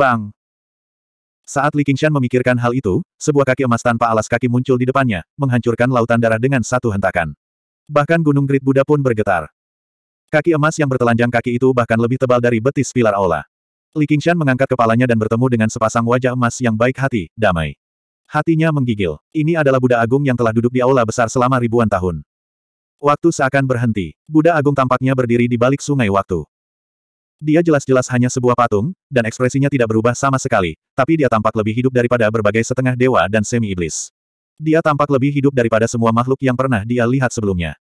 Bang! Saat Li Qingshan memikirkan hal itu, sebuah kaki emas tanpa alas kaki muncul di depannya, menghancurkan lautan darah dengan satu hentakan. Bahkan gunung Grid Buddha pun bergetar. Kaki emas yang bertelanjang kaki itu bahkan lebih tebal dari betis pilar aula. Li Qingshan mengangkat kepalanya dan bertemu dengan sepasang wajah emas yang baik hati, damai. Hatinya menggigil. Ini adalah Buddha Agung yang telah duduk di aula besar selama ribuan tahun. Waktu seakan berhenti. Buddha Agung tampaknya berdiri di balik sungai waktu. Dia jelas-jelas hanya sebuah patung, dan ekspresinya tidak berubah sama sekali, tapi dia tampak lebih hidup daripada berbagai setengah dewa dan semi-iblis. Dia tampak lebih hidup daripada semua makhluk yang pernah dia lihat sebelumnya.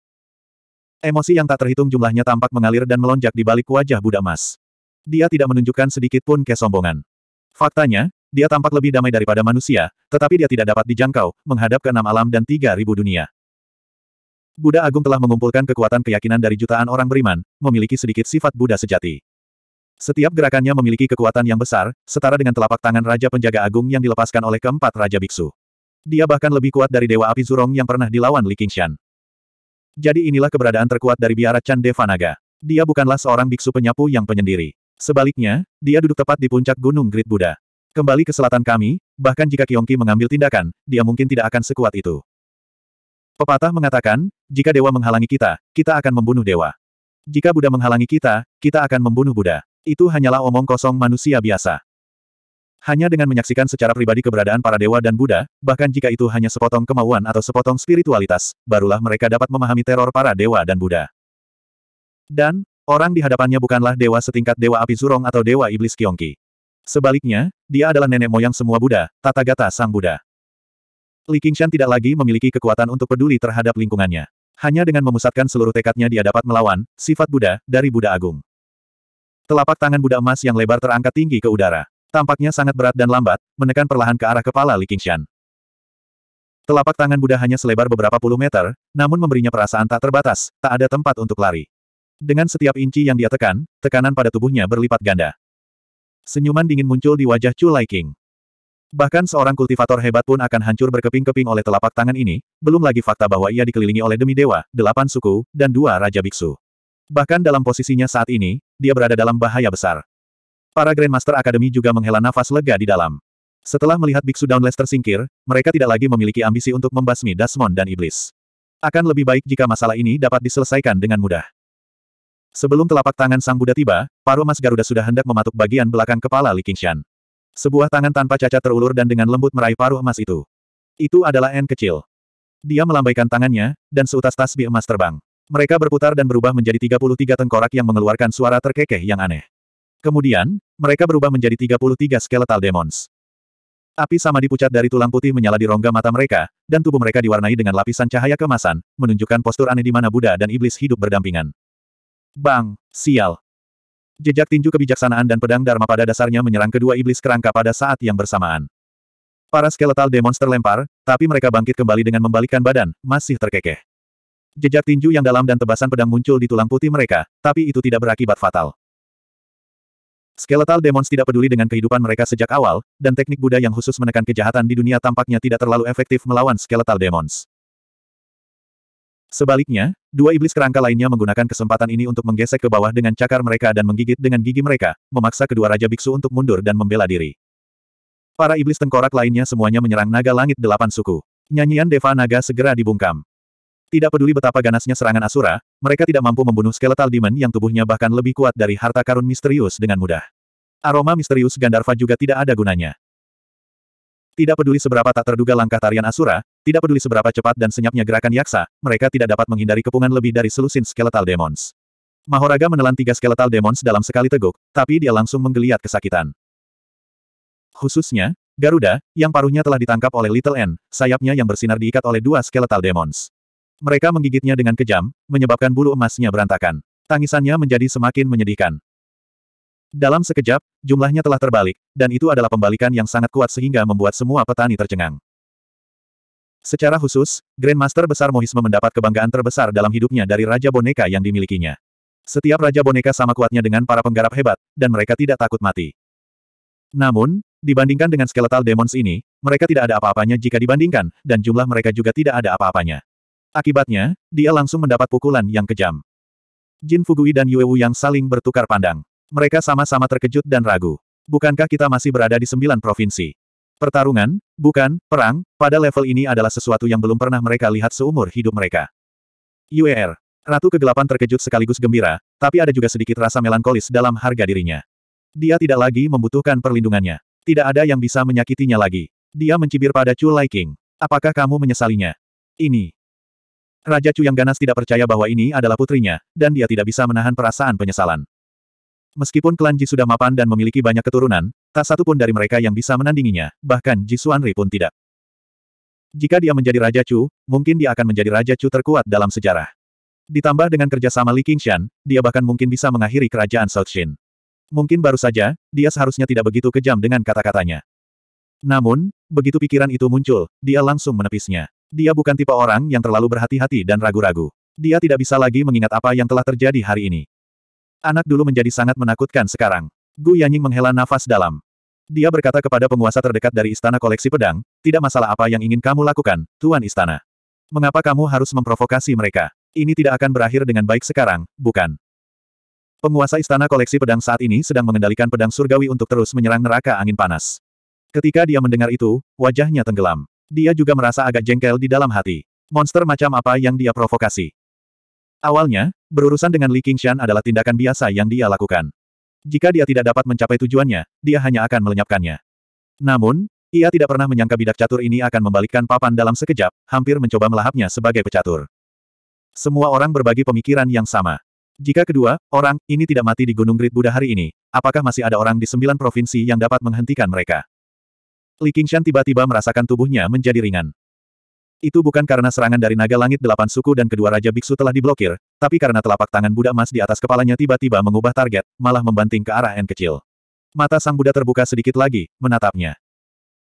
Emosi yang tak terhitung jumlahnya tampak mengalir dan melonjak di balik wajah Buddha Mas. Dia tidak menunjukkan sedikit pun kesombongan. Faktanya, dia tampak lebih damai daripada manusia, tetapi dia tidak dapat dijangkau, menghadap ke enam alam dan tiga ribu dunia. Buddha Agung telah mengumpulkan kekuatan keyakinan dari jutaan orang beriman, memiliki sedikit sifat Buddha sejati. Setiap gerakannya memiliki kekuatan yang besar, setara dengan telapak tangan Raja Penjaga Agung yang dilepaskan oleh keempat Raja Biksu. Dia bahkan lebih kuat dari Dewa Api Zurong yang pernah dilawan Li Qingshan. Jadi inilah keberadaan terkuat dari biara Chan Devanaga. Dia bukanlah seorang biksu penyapu yang penyendiri. Sebaliknya, dia duduk tepat di puncak Gunung Great Buddha. Kembali ke selatan kami, bahkan jika Kiongki mengambil tindakan, dia mungkin tidak akan sekuat itu. Pepatah mengatakan, jika dewa menghalangi kita, kita akan membunuh dewa. Jika Buddha menghalangi kita, kita akan membunuh Buddha. Itu hanyalah omong kosong manusia biasa. Hanya dengan menyaksikan secara pribadi keberadaan para dewa dan Buddha, bahkan jika itu hanya sepotong kemauan atau sepotong spiritualitas, barulah mereka dapat memahami teror para dewa dan Buddha. Dan, orang di hadapannya bukanlah dewa setingkat dewa api zurong atau dewa iblis kiongki. Sebaliknya, dia adalah nenek moyang semua Buddha, Tathagata Sang Buddha. Li Qingshan tidak lagi memiliki kekuatan untuk peduli terhadap lingkungannya. Hanya dengan memusatkan seluruh tekadnya dia dapat melawan sifat Buddha dari Buddha Agung. Telapak tangan Buddha emas yang lebar terangkat tinggi ke udara. Tampaknya sangat berat dan lambat, menekan perlahan ke arah kepala Li Qingshan. Telapak tangan Buddha hanya selebar beberapa puluh meter, namun memberinya perasaan tak terbatas, tak ada tempat untuk lari. Dengan setiap inci yang dia tekan, tekanan pada tubuhnya berlipat ganda. Senyuman dingin muncul di wajah Chu Lai King. Bahkan seorang kultivator hebat pun akan hancur berkeping-keping oleh telapak tangan ini, belum lagi fakta bahwa ia dikelilingi oleh demi dewa, delapan suku, dan dua raja biksu. Bahkan dalam posisinya saat ini, dia berada dalam bahaya besar. Para Grandmaster Academy juga menghela nafas lega di dalam. Setelah melihat Biksu Downless tersingkir, mereka tidak lagi memiliki ambisi untuk membasmi Dasmon dan Iblis. Akan lebih baik jika masalah ini dapat diselesaikan dengan mudah. Sebelum telapak tangan Sang Buddha tiba, paruh emas Garuda sudah hendak mematuk bagian belakang kepala Li Qingshan. Sebuah tangan tanpa cacat terulur dan dengan lembut meraih paruh emas itu. Itu adalah N kecil. Dia melambaikan tangannya, dan seutas tasbih emas terbang. Mereka berputar dan berubah menjadi 33 tengkorak yang mengeluarkan suara terkekeh yang aneh. Kemudian, mereka berubah menjadi 33 skeletal demons. Api sama dipucat dari tulang putih menyala di rongga mata mereka, dan tubuh mereka diwarnai dengan lapisan cahaya kemasan, menunjukkan postur aneh di mana Buddha dan iblis hidup berdampingan. Bang! Sial! Jejak tinju kebijaksanaan dan pedang Dharma pada dasarnya menyerang kedua iblis kerangka pada saat yang bersamaan. Para skeletal demons terlempar, tapi mereka bangkit kembali dengan membalikkan badan, masih terkekeh. Jejak tinju yang dalam dan tebasan pedang muncul di tulang putih mereka, tapi itu tidak berakibat fatal. Skeletal demons tidak peduli dengan kehidupan mereka sejak awal, dan teknik Buddha yang khusus menekan kejahatan di dunia tampaknya tidak terlalu efektif melawan skeletal demons. Sebaliknya, dua iblis kerangka lainnya menggunakan kesempatan ini untuk menggesek ke bawah dengan cakar mereka dan menggigit dengan gigi mereka, memaksa kedua raja biksu untuk mundur dan membela diri. Para iblis tengkorak lainnya semuanya menyerang naga langit delapan suku. Nyanyian Deva Naga segera dibungkam. Tidak peduli betapa ganasnya serangan Asura, mereka tidak mampu membunuh skeletal demon yang tubuhnya bahkan lebih kuat dari harta karun misterius dengan mudah. Aroma misterius Gandarva juga tidak ada gunanya. Tidak peduli seberapa tak terduga langkah tarian Asura, tidak peduli seberapa cepat dan senyapnya gerakan yaksa, mereka tidak dapat menghindari kepungan lebih dari selusin skeletal demons. Mahoraga menelan tiga skeletal demons dalam sekali teguk, tapi dia langsung menggeliat kesakitan. Khususnya, Garuda, yang paruhnya telah ditangkap oleh Little N, sayapnya yang bersinar diikat oleh dua skeletal demons. Mereka menggigitnya dengan kejam, menyebabkan bulu emasnya berantakan. Tangisannya menjadi semakin menyedihkan. Dalam sekejap, jumlahnya telah terbalik, dan itu adalah pembalikan yang sangat kuat sehingga membuat semua petani tercengang. Secara khusus, Grandmaster Besar Mohisme mendapat kebanggaan terbesar dalam hidupnya dari Raja Boneka yang dimilikinya. Setiap Raja Boneka sama kuatnya dengan para penggarap hebat, dan mereka tidak takut mati. Namun, dibandingkan dengan skeletal demons ini, mereka tidak ada apa-apanya jika dibandingkan, dan jumlah mereka juga tidak ada apa-apanya. Akibatnya, dia langsung mendapat pukulan yang kejam. Jin Fugui dan Yue Wu yang saling bertukar pandang. Mereka sama-sama terkejut dan ragu. Bukankah kita masih berada di sembilan provinsi? Pertarungan, bukan, perang, pada level ini adalah sesuatu yang belum pernah mereka lihat seumur hidup mereka. UER. Ratu kegelapan terkejut sekaligus gembira, tapi ada juga sedikit rasa melankolis dalam harga dirinya. Dia tidak lagi membutuhkan perlindungannya. Tidak ada yang bisa menyakitinya lagi. Dia mencibir pada Chu Lai King. Apakah kamu menyesalinya? Ini. Raja Chu yang ganas tidak percaya bahwa ini adalah putrinya, dan dia tidak bisa menahan perasaan penyesalan. Meskipun klan Ji sudah mapan dan memiliki banyak keturunan, tak satu pun dari mereka yang bisa menandinginya, bahkan Ji Suanri pun tidak. Jika dia menjadi Raja Chu, mungkin dia akan menjadi Raja Chu terkuat dalam sejarah. Ditambah dengan kerjasama Li Qingshan, dia bahkan mungkin bisa mengakhiri kerajaan South Shin. Mungkin baru saja, dia seharusnya tidak begitu kejam dengan kata-katanya. Namun, begitu pikiran itu muncul, dia langsung menepisnya. Dia bukan tipe orang yang terlalu berhati-hati dan ragu-ragu. Dia tidak bisa lagi mengingat apa yang telah terjadi hari ini. Anak dulu menjadi sangat menakutkan sekarang. Gu Yanying menghela nafas dalam. Dia berkata kepada penguasa terdekat dari Istana Koleksi Pedang, tidak masalah apa yang ingin kamu lakukan, Tuan Istana. Mengapa kamu harus memprovokasi mereka? Ini tidak akan berakhir dengan baik sekarang, bukan? Penguasa Istana Koleksi Pedang saat ini sedang mengendalikan pedang surgawi untuk terus menyerang neraka angin panas. Ketika dia mendengar itu, wajahnya tenggelam. Dia juga merasa agak jengkel di dalam hati. Monster macam apa yang dia provokasi? Awalnya, berurusan dengan Li Qingshan adalah tindakan biasa yang dia lakukan. Jika dia tidak dapat mencapai tujuannya, dia hanya akan melenyapkannya. Namun, ia tidak pernah menyangka bidak catur ini akan membalikkan papan dalam sekejap, hampir mencoba melahapnya sebagai pecatur. Semua orang berbagi pemikiran yang sama. Jika kedua, orang, ini tidak mati di Gunung Grid Buddha hari ini, apakah masih ada orang di sembilan provinsi yang dapat menghentikan mereka? Li Qingshan tiba-tiba merasakan tubuhnya menjadi ringan. Itu bukan karena serangan dari naga langit delapan suku dan kedua raja biksu telah diblokir, tapi karena telapak tangan Buddha emas di atas kepalanya tiba-tiba mengubah target, malah membanting ke arah N kecil. Mata sang Buddha terbuka sedikit lagi, menatapnya.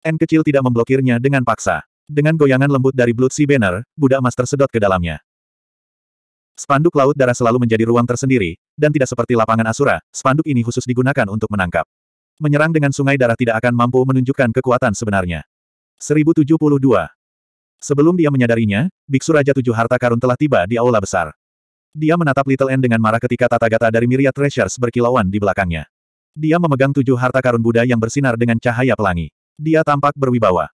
N kecil tidak memblokirnya dengan paksa. Dengan goyangan lembut dari Blood Sea Banner, Buddha emas tersedot ke dalamnya. Spanduk Laut Darah selalu menjadi ruang tersendiri, dan tidak seperti lapangan Asura, spanduk ini khusus digunakan untuk menangkap menyerang dengan sungai darah tidak akan mampu menunjukkan kekuatan sebenarnya. 1072. Sebelum dia menyadarinya, Biksu Raja Tujuh Harta Karun telah tiba di aula besar. Dia menatap Little N dengan marah ketika tata-gata dari Myriad Treasures berkilauan di belakangnya. Dia memegang tujuh harta karun Buddha yang bersinar dengan cahaya pelangi. Dia tampak berwibawa.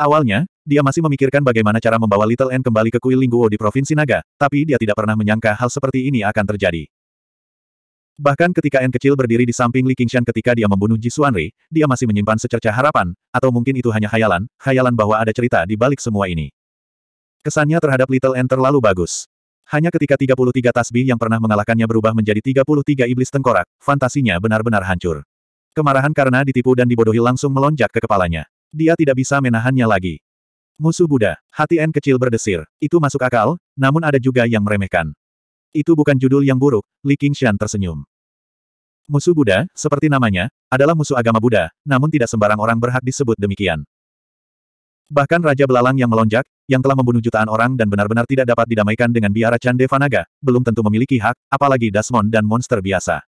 Awalnya, dia masih memikirkan bagaimana cara membawa Little N kembali ke kuil Lingguo di Provinsi Naga, tapi dia tidak pernah menyangka hal seperti ini akan terjadi. Bahkan ketika En kecil berdiri di samping Li Qingshan ketika dia membunuh Ji Xuanri, dia masih menyimpan secerca harapan, atau mungkin itu hanya khayalan, khayalan bahwa ada cerita di balik semua ini. Kesannya terhadap Little En terlalu bagus. Hanya ketika 33 tasbih yang pernah mengalahkannya berubah menjadi 33 iblis tengkorak, fantasinya benar-benar hancur. Kemarahan karena ditipu dan dibodohi langsung melonjak ke kepalanya. Dia tidak bisa menahannya lagi. Musuh Buddha, hati En kecil berdesir. Itu masuk akal, namun ada juga yang meremehkan. Itu bukan judul yang buruk, Li Qingshan tersenyum. Musuh Buddha, seperti namanya, adalah musuh agama Buddha, namun tidak sembarang orang berhak disebut demikian. Bahkan Raja Belalang yang melonjak, yang telah membunuh jutaan orang dan benar-benar tidak dapat didamaikan dengan biara Chandevanaga, belum tentu memiliki hak, apalagi Dasmon dan monster biasa.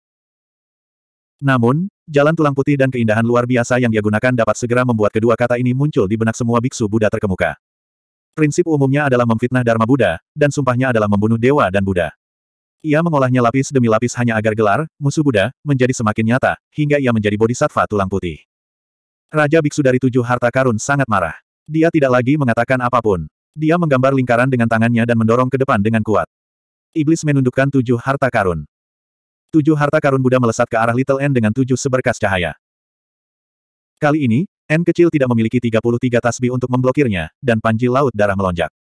Namun, jalan tulang putih dan keindahan luar biasa yang dia gunakan dapat segera membuat kedua kata ini muncul di benak semua biksu Buddha terkemuka. Prinsip umumnya adalah memfitnah Dharma Buddha, dan sumpahnya adalah membunuh dewa dan Buddha. Ia mengolahnya lapis demi lapis hanya agar gelar, musuh Buddha, menjadi semakin nyata, hingga ia menjadi bodhisattva tulang putih. Raja biksu dari tujuh harta karun sangat marah. Dia tidak lagi mengatakan apapun. Dia menggambar lingkaran dengan tangannya dan mendorong ke depan dengan kuat. Iblis menundukkan tujuh harta karun. Tujuh harta karun Buddha melesat ke arah Little N dengan tujuh seberkas cahaya. Kali ini, N kecil tidak memiliki 33 tasbih untuk memblokirnya, dan panji laut darah melonjak.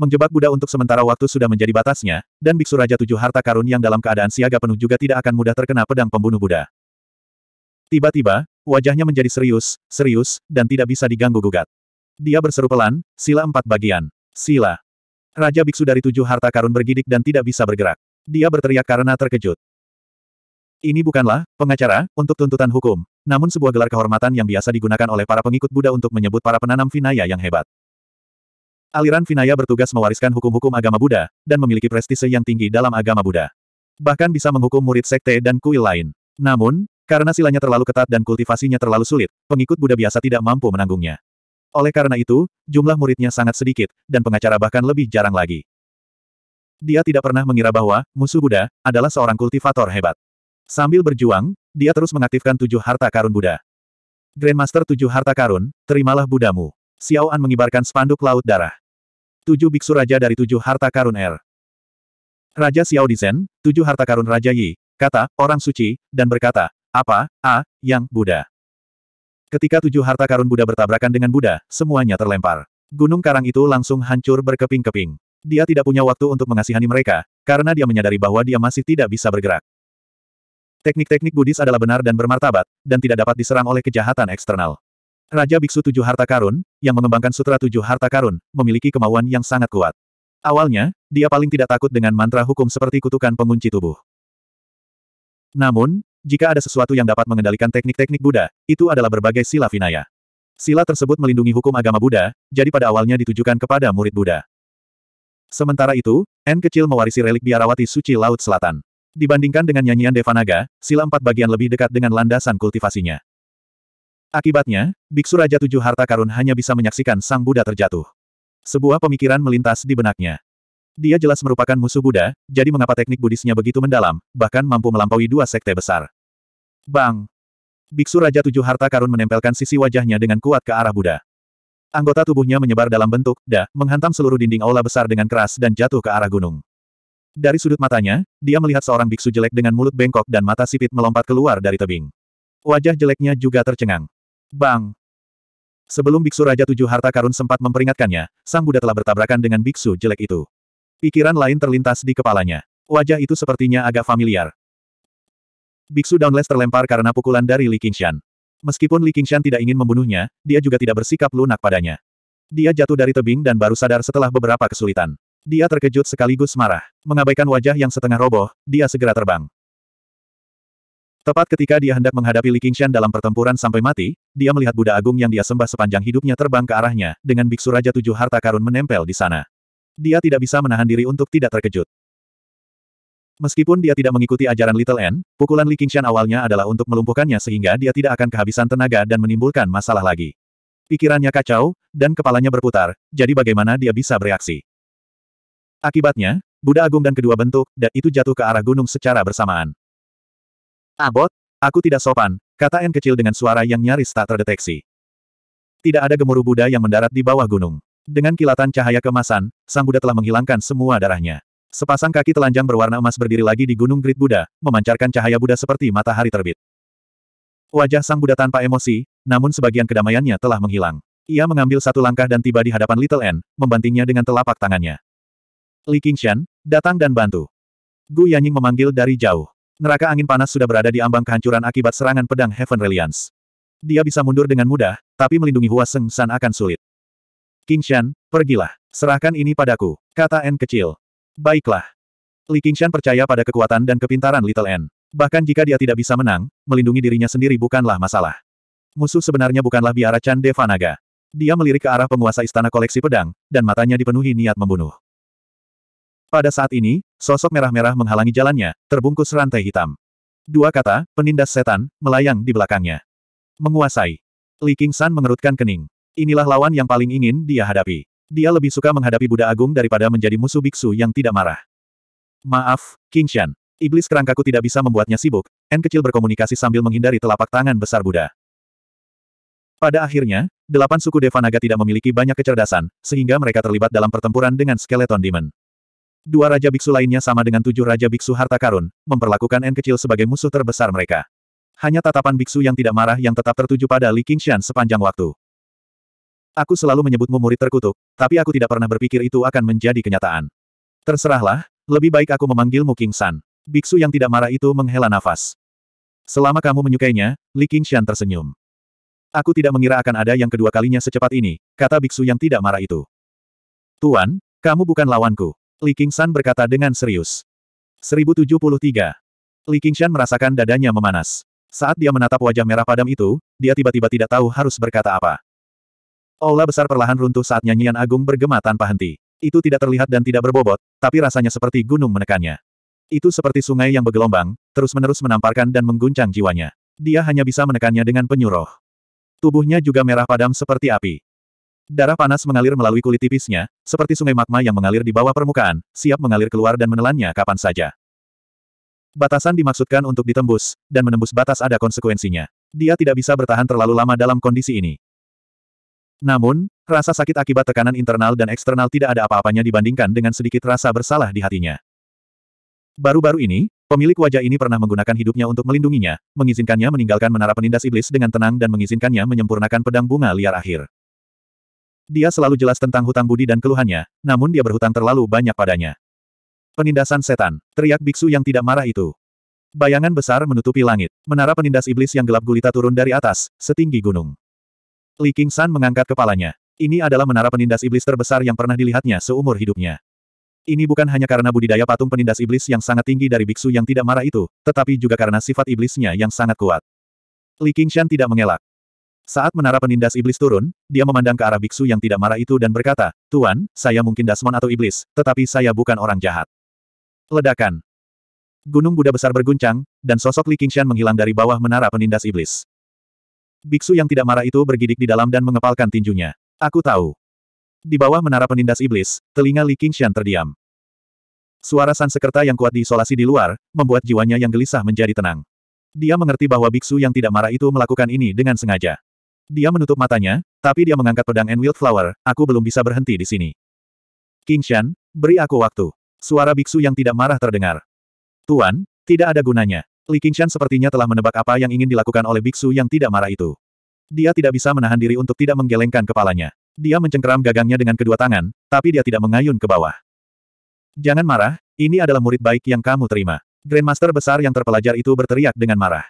Menjebak Buddha untuk sementara waktu sudah menjadi batasnya, dan Biksu Raja Tujuh Harta Karun yang dalam keadaan siaga penuh juga tidak akan mudah terkena pedang pembunuh Buddha. Tiba-tiba, wajahnya menjadi serius, serius, dan tidak bisa diganggu-gugat. Dia berseru pelan, sila empat bagian. Sila. Raja Biksu dari Tujuh Harta Karun bergidik dan tidak bisa bergerak. Dia berteriak karena terkejut. Ini bukanlah pengacara untuk tuntutan hukum, namun sebuah gelar kehormatan yang biasa digunakan oleh para pengikut Buddha untuk menyebut para penanam vinaya yang hebat. Aliran Vinaya bertugas mewariskan hukum-hukum agama Buddha, dan memiliki prestise yang tinggi dalam agama Buddha. Bahkan bisa menghukum murid sekte dan kuil lain. Namun, karena silanya terlalu ketat dan kultivasinya terlalu sulit, pengikut Buddha biasa tidak mampu menanggungnya. Oleh karena itu, jumlah muridnya sangat sedikit, dan pengacara bahkan lebih jarang lagi. Dia tidak pernah mengira bahwa musuh Buddha adalah seorang kultivator hebat. Sambil berjuang, dia terus mengaktifkan tujuh harta karun Buddha. Grandmaster tujuh harta karun, terimalah Budamu. Xiao An mengibarkan spanduk laut darah. Tujuh biksu raja dari tujuh harta karun R. Er. Raja Xiao Dizhen, tujuh harta karun Raja Yi, kata, orang suci, dan berkata, apa, a, yang, Buddha. Ketika tujuh harta karun Buddha bertabrakan dengan Buddha, semuanya terlempar. Gunung karang itu langsung hancur berkeping-keping. Dia tidak punya waktu untuk mengasihani mereka, karena dia menyadari bahwa dia masih tidak bisa bergerak. Teknik-teknik Buddhis adalah benar dan bermartabat, dan tidak dapat diserang oleh kejahatan eksternal. Raja Biksu Tujuh Harta Karun, yang mengembangkan Sutra Tujuh Harta Karun, memiliki kemauan yang sangat kuat. Awalnya, dia paling tidak takut dengan mantra hukum seperti kutukan pengunci tubuh. Namun, jika ada sesuatu yang dapat mengendalikan teknik-teknik Buddha, itu adalah berbagai sila Vinaya. Sila tersebut melindungi hukum agama Buddha, jadi pada awalnya ditujukan kepada murid Buddha. Sementara itu, N kecil mewarisi relik biarawati suci Laut Selatan. Dibandingkan dengan nyanyian Devanaga, sila empat bagian lebih dekat dengan landasan kultivasinya. Akibatnya, Biksu Raja Tujuh Harta Karun hanya bisa menyaksikan Sang Buddha terjatuh. Sebuah pemikiran melintas di benaknya. Dia jelas merupakan musuh Buddha, jadi mengapa teknik Buddhisnya begitu mendalam, bahkan mampu melampaui dua sekte besar. Bang! Biksu Raja Tujuh Harta Karun menempelkan sisi wajahnya dengan kuat ke arah Buddha. Anggota tubuhnya menyebar dalam bentuk, da, menghantam seluruh dinding aula besar dengan keras dan jatuh ke arah gunung. Dari sudut matanya, dia melihat seorang biksu jelek dengan mulut bengkok dan mata sipit melompat keluar dari tebing. Wajah jeleknya juga tercengang. Bang! Sebelum biksu Raja Tujuh Harta Karun sempat memperingatkannya, Sang Buddha telah bertabrakan dengan biksu jelek itu. Pikiran lain terlintas di kepalanya. Wajah itu sepertinya agak familiar. Biksu Downless terlempar karena pukulan dari Li Qingshan. Meskipun Li Qingshan tidak ingin membunuhnya, dia juga tidak bersikap lunak padanya. Dia jatuh dari tebing dan baru sadar setelah beberapa kesulitan. Dia terkejut sekaligus marah. Mengabaikan wajah yang setengah roboh, dia segera terbang. Tepat ketika dia hendak menghadapi Li Qingshan dalam pertempuran sampai mati, dia melihat Buddha Agung yang dia sembah sepanjang hidupnya terbang ke arahnya, dengan biksu Raja Tujuh Harta Karun menempel di sana. Dia tidak bisa menahan diri untuk tidak terkejut. Meskipun dia tidak mengikuti ajaran Little N, pukulan Li Qingshan awalnya adalah untuk melumpuhkannya sehingga dia tidak akan kehabisan tenaga dan menimbulkan masalah lagi. Pikirannya kacau, dan kepalanya berputar, jadi bagaimana dia bisa bereaksi? Akibatnya, Buddha Agung dan kedua bentuk, da, itu jatuh ke arah gunung secara bersamaan. Abot, ah, aku tidak sopan, kata N kecil dengan suara yang nyaris tak terdeteksi. Tidak ada gemuruh Buddha yang mendarat di bawah gunung. Dengan kilatan cahaya kemasan, sang Buddha telah menghilangkan semua darahnya. Sepasang kaki telanjang berwarna emas berdiri lagi di Gunung Great Buddha, memancarkan cahaya Buddha seperti matahari terbit. Wajah sang Buddha tanpa emosi, namun sebagian kedamaiannya telah menghilang. Ia mengambil satu langkah dan tiba di hadapan Little N, membantingnya dengan telapak tangannya. Li Qingshan, datang dan bantu. Gu Yanying memanggil dari jauh. Neraka angin panas sudah berada di ambang kehancuran akibat serangan pedang Heaven Reliance. Dia bisa mundur dengan mudah, tapi melindungi Hua Seng San akan sulit. King Shan, pergilah. Serahkan ini padaku, kata N kecil. Baiklah. Li King Shan percaya pada kekuatan dan kepintaran Little N. Bahkan jika dia tidak bisa menang, melindungi dirinya sendiri bukanlah masalah. Musuh sebenarnya bukanlah biara Chan Devanaga. Dia melirik ke arah penguasa istana koleksi pedang, dan matanya dipenuhi niat membunuh. Pada saat ini, sosok merah-merah menghalangi jalannya, terbungkus rantai hitam. Dua kata, penindas setan, melayang di belakangnya. Menguasai. Li San mengerutkan kening. Inilah lawan yang paling ingin dia hadapi. Dia lebih suka menghadapi Buddha Agung daripada menjadi musuh biksu yang tidak marah. Maaf, Shan. Iblis kerangkaku tidak bisa membuatnya sibuk, N kecil berkomunikasi sambil menghindari telapak tangan besar Buddha. Pada akhirnya, delapan suku Devanaga tidak memiliki banyak kecerdasan, sehingga mereka terlibat dalam pertempuran dengan Skeleton Demon. Dua raja biksu lainnya sama dengan tujuh raja biksu harta karun, memperlakukan N kecil sebagai musuh terbesar mereka. Hanya tatapan biksu yang tidak marah yang tetap tertuju pada Li Qingshan sepanjang waktu. Aku selalu menyebutmu murid terkutuk, tapi aku tidak pernah berpikir itu akan menjadi kenyataan. Terserahlah, lebih baik aku memanggilmu King San. Biksu yang tidak marah itu menghela nafas. Selama kamu menyukainya, Li Qingshan tersenyum. Aku tidak mengira akan ada yang kedua kalinya secepat ini, kata biksu yang tidak marah itu. Tuan, kamu bukan lawanku. Li Qingshan berkata dengan serius. 1073. Li Qingshan merasakan dadanya memanas. Saat dia menatap wajah merah padam itu, dia tiba-tiba tidak tahu harus berkata apa. Aula besar perlahan runtuh saat nyanyian agung bergema tanpa henti. Itu tidak terlihat dan tidak berbobot, tapi rasanya seperti gunung menekannya. Itu seperti sungai yang bergelombang, terus-menerus menamparkan dan mengguncang jiwanya. Dia hanya bisa menekannya dengan penyuruh. Tubuhnya juga merah padam seperti api. Darah panas mengalir melalui kulit tipisnya, seperti sungai magma yang mengalir di bawah permukaan, siap mengalir keluar dan menelannya kapan saja. Batasan dimaksudkan untuk ditembus, dan menembus batas ada konsekuensinya. Dia tidak bisa bertahan terlalu lama dalam kondisi ini. Namun, rasa sakit akibat tekanan internal dan eksternal tidak ada apa-apanya dibandingkan dengan sedikit rasa bersalah di hatinya. Baru-baru ini, pemilik wajah ini pernah menggunakan hidupnya untuk melindunginya, mengizinkannya meninggalkan menara penindas iblis dengan tenang dan mengizinkannya menyempurnakan pedang bunga liar akhir. Dia selalu jelas tentang hutang budi dan keluhannya, namun dia berhutang terlalu banyak padanya. Penindasan setan, teriak biksu yang tidak marah itu. Bayangan besar menutupi langit. Menara penindas iblis yang gelap gulita turun dari atas, setinggi gunung. Li San mengangkat kepalanya. Ini adalah menara penindas iblis terbesar yang pernah dilihatnya seumur hidupnya. Ini bukan hanya karena budidaya patung penindas iblis yang sangat tinggi dari biksu yang tidak marah itu, tetapi juga karena sifat iblisnya yang sangat kuat. Li Qingshan tidak mengelak. Saat menara penindas iblis turun, dia memandang ke arah biksu yang tidak marah itu dan berkata, Tuan, saya mungkin dasmon atau iblis, tetapi saya bukan orang jahat. Ledakan. Gunung Buddha besar berguncang, dan sosok Li Qingshan menghilang dari bawah menara penindas iblis. Biksu yang tidak marah itu bergidik di dalam dan mengepalkan tinjunya. Aku tahu. Di bawah menara penindas iblis, telinga Li Qingshan terdiam. Suara Sansekerta yang kuat diisolasi di luar, membuat jiwanya yang gelisah menjadi tenang. Dia mengerti bahwa biksu yang tidak marah itu melakukan ini dengan sengaja. Dia menutup matanya, tapi dia mengangkat pedang wild Flower, aku belum bisa berhenti di sini. King Shan, beri aku waktu. Suara biksu yang tidak marah terdengar. Tuan, tidak ada gunanya. Li King Shan sepertinya telah menebak apa yang ingin dilakukan oleh biksu yang tidak marah itu. Dia tidak bisa menahan diri untuk tidak menggelengkan kepalanya. Dia mencengkeram gagangnya dengan kedua tangan, tapi dia tidak mengayun ke bawah. Jangan marah, ini adalah murid baik yang kamu terima. Grandmaster besar yang terpelajar itu berteriak dengan marah.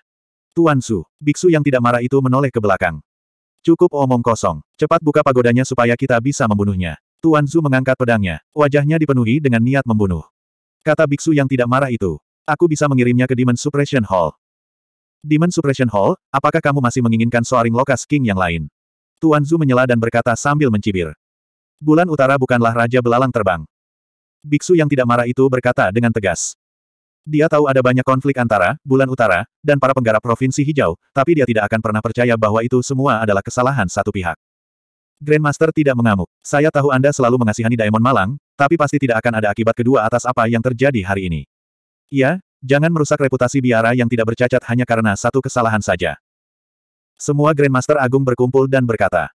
Tuan Su, biksu yang tidak marah itu menoleh ke belakang. Cukup omong kosong. Cepat buka pagodanya supaya kita bisa membunuhnya. Tuan Zhu mengangkat pedangnya. Wajahnya dipenuhi dengan niat membunuh. Kata biksu yang tidak marah itu. Aku bisa mengirimnya ke Demon Suppression Hall. Demon Suppression Hall, apakah kamu masih menginginkan soaring lokas king yang lain? Tuan Zhu menyela dan berkata sambil mencibir. Bulan utara bukanlah raja belalang terbang. Biksu yang tidak marah itu berkata dengan tegas. Dia tahu ada banyak konflik antara bulan utara dan para penggarap provinsi hijau, tapi dia tidak akan pernah percaya bahwa itu semua adalah kesalahan satu pihak. Grandmaster tidak mengamuk. Saya tahu Anda selalu mengasihani Daemon Malang, tapi pasti tidak akan ada akibat kedua atas apa yang terjadi hari ini. Iya, jangan merusak reputasi biara yang tidak bercacat hanya karena satu kesalahan saja. Semua Grandmaster Agung berkumpul dan berkata.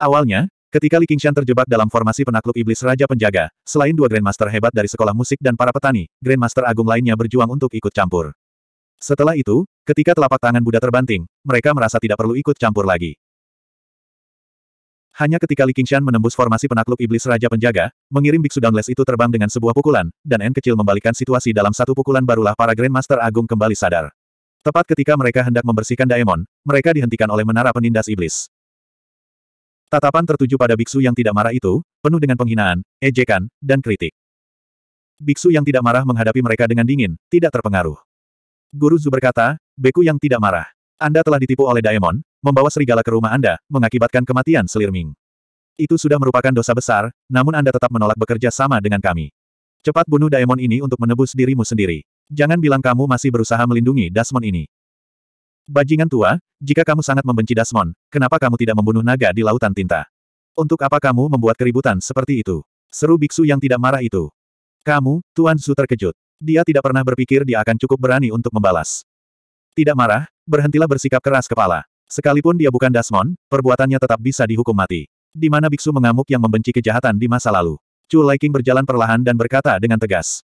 Awalnya, Ketika Li Qingshan terjebak dalam formasi penakluk iblis Raja Penjaga, selain dua Grandmaster hebat dari sekolah musik dan para petani, Grandmaster Agung lainnya berjuang untuk ikut campur. Setelah itu, ketika telapak tangan Buddha terbanting, mereka merasa tidak perlu ikut campur lagi. Hanya ketika Li Qingshan menembus formasi penakluk iblis Raja Penjaga, mengirim Biksu Downless itu terbang dengan sebuah pukulan, dan N kecil membalikan situasi dalam satu pukulan barulah para Grandmaster Agung kembali sadar. Tepat ketika mereka hendak membersihkan Daemon, mereka dihentikan oleh menara penindas iblis. Tatapan tertuju pada biksu yang tidak marah itu, penuh dengan penghinaan, ejekan, dan kritik. Biksu yang tidak marah menghadapi mereka dengan dingin, tidak terpengaruh. Guru Zu berkata, Beku yang tidak marah. Anda telah ditipu oleh Daemon, membawa serigala ke rumah Anda, mengakibatkan kematian Selirming. Itu sudah merupakan dosa besar, namun Anda tetap menolak bekerja sama dengan kami. Cepat bunuh Daemon ini untuk menebus dirimu sendiri. Jangan bilang kamu masih berusaha melindungi Dasmon ini. Bajingan tua, jika kamu sangat membenci Dasmon, kenapa kamu tidak membunuh naga di lautan tinta? Untuk apa kamu membuat keributan seperti itu? Seru biksu yang tidak marah itu. Kamu, Tuan Su terkejut. Dia tidak pernah berpikir dia akan cukup berani untuk membalas. Tidak marah, berhentilah bersikap keras kepala. Sekalipun dia bukan Dasmon, perbuatannya tetap bisa dihukum mati. Di mana biksu mengamuk yang membenci kejahatan di masa lalu. Chu Liking berjalan perlahan dan berkata dengan tegas.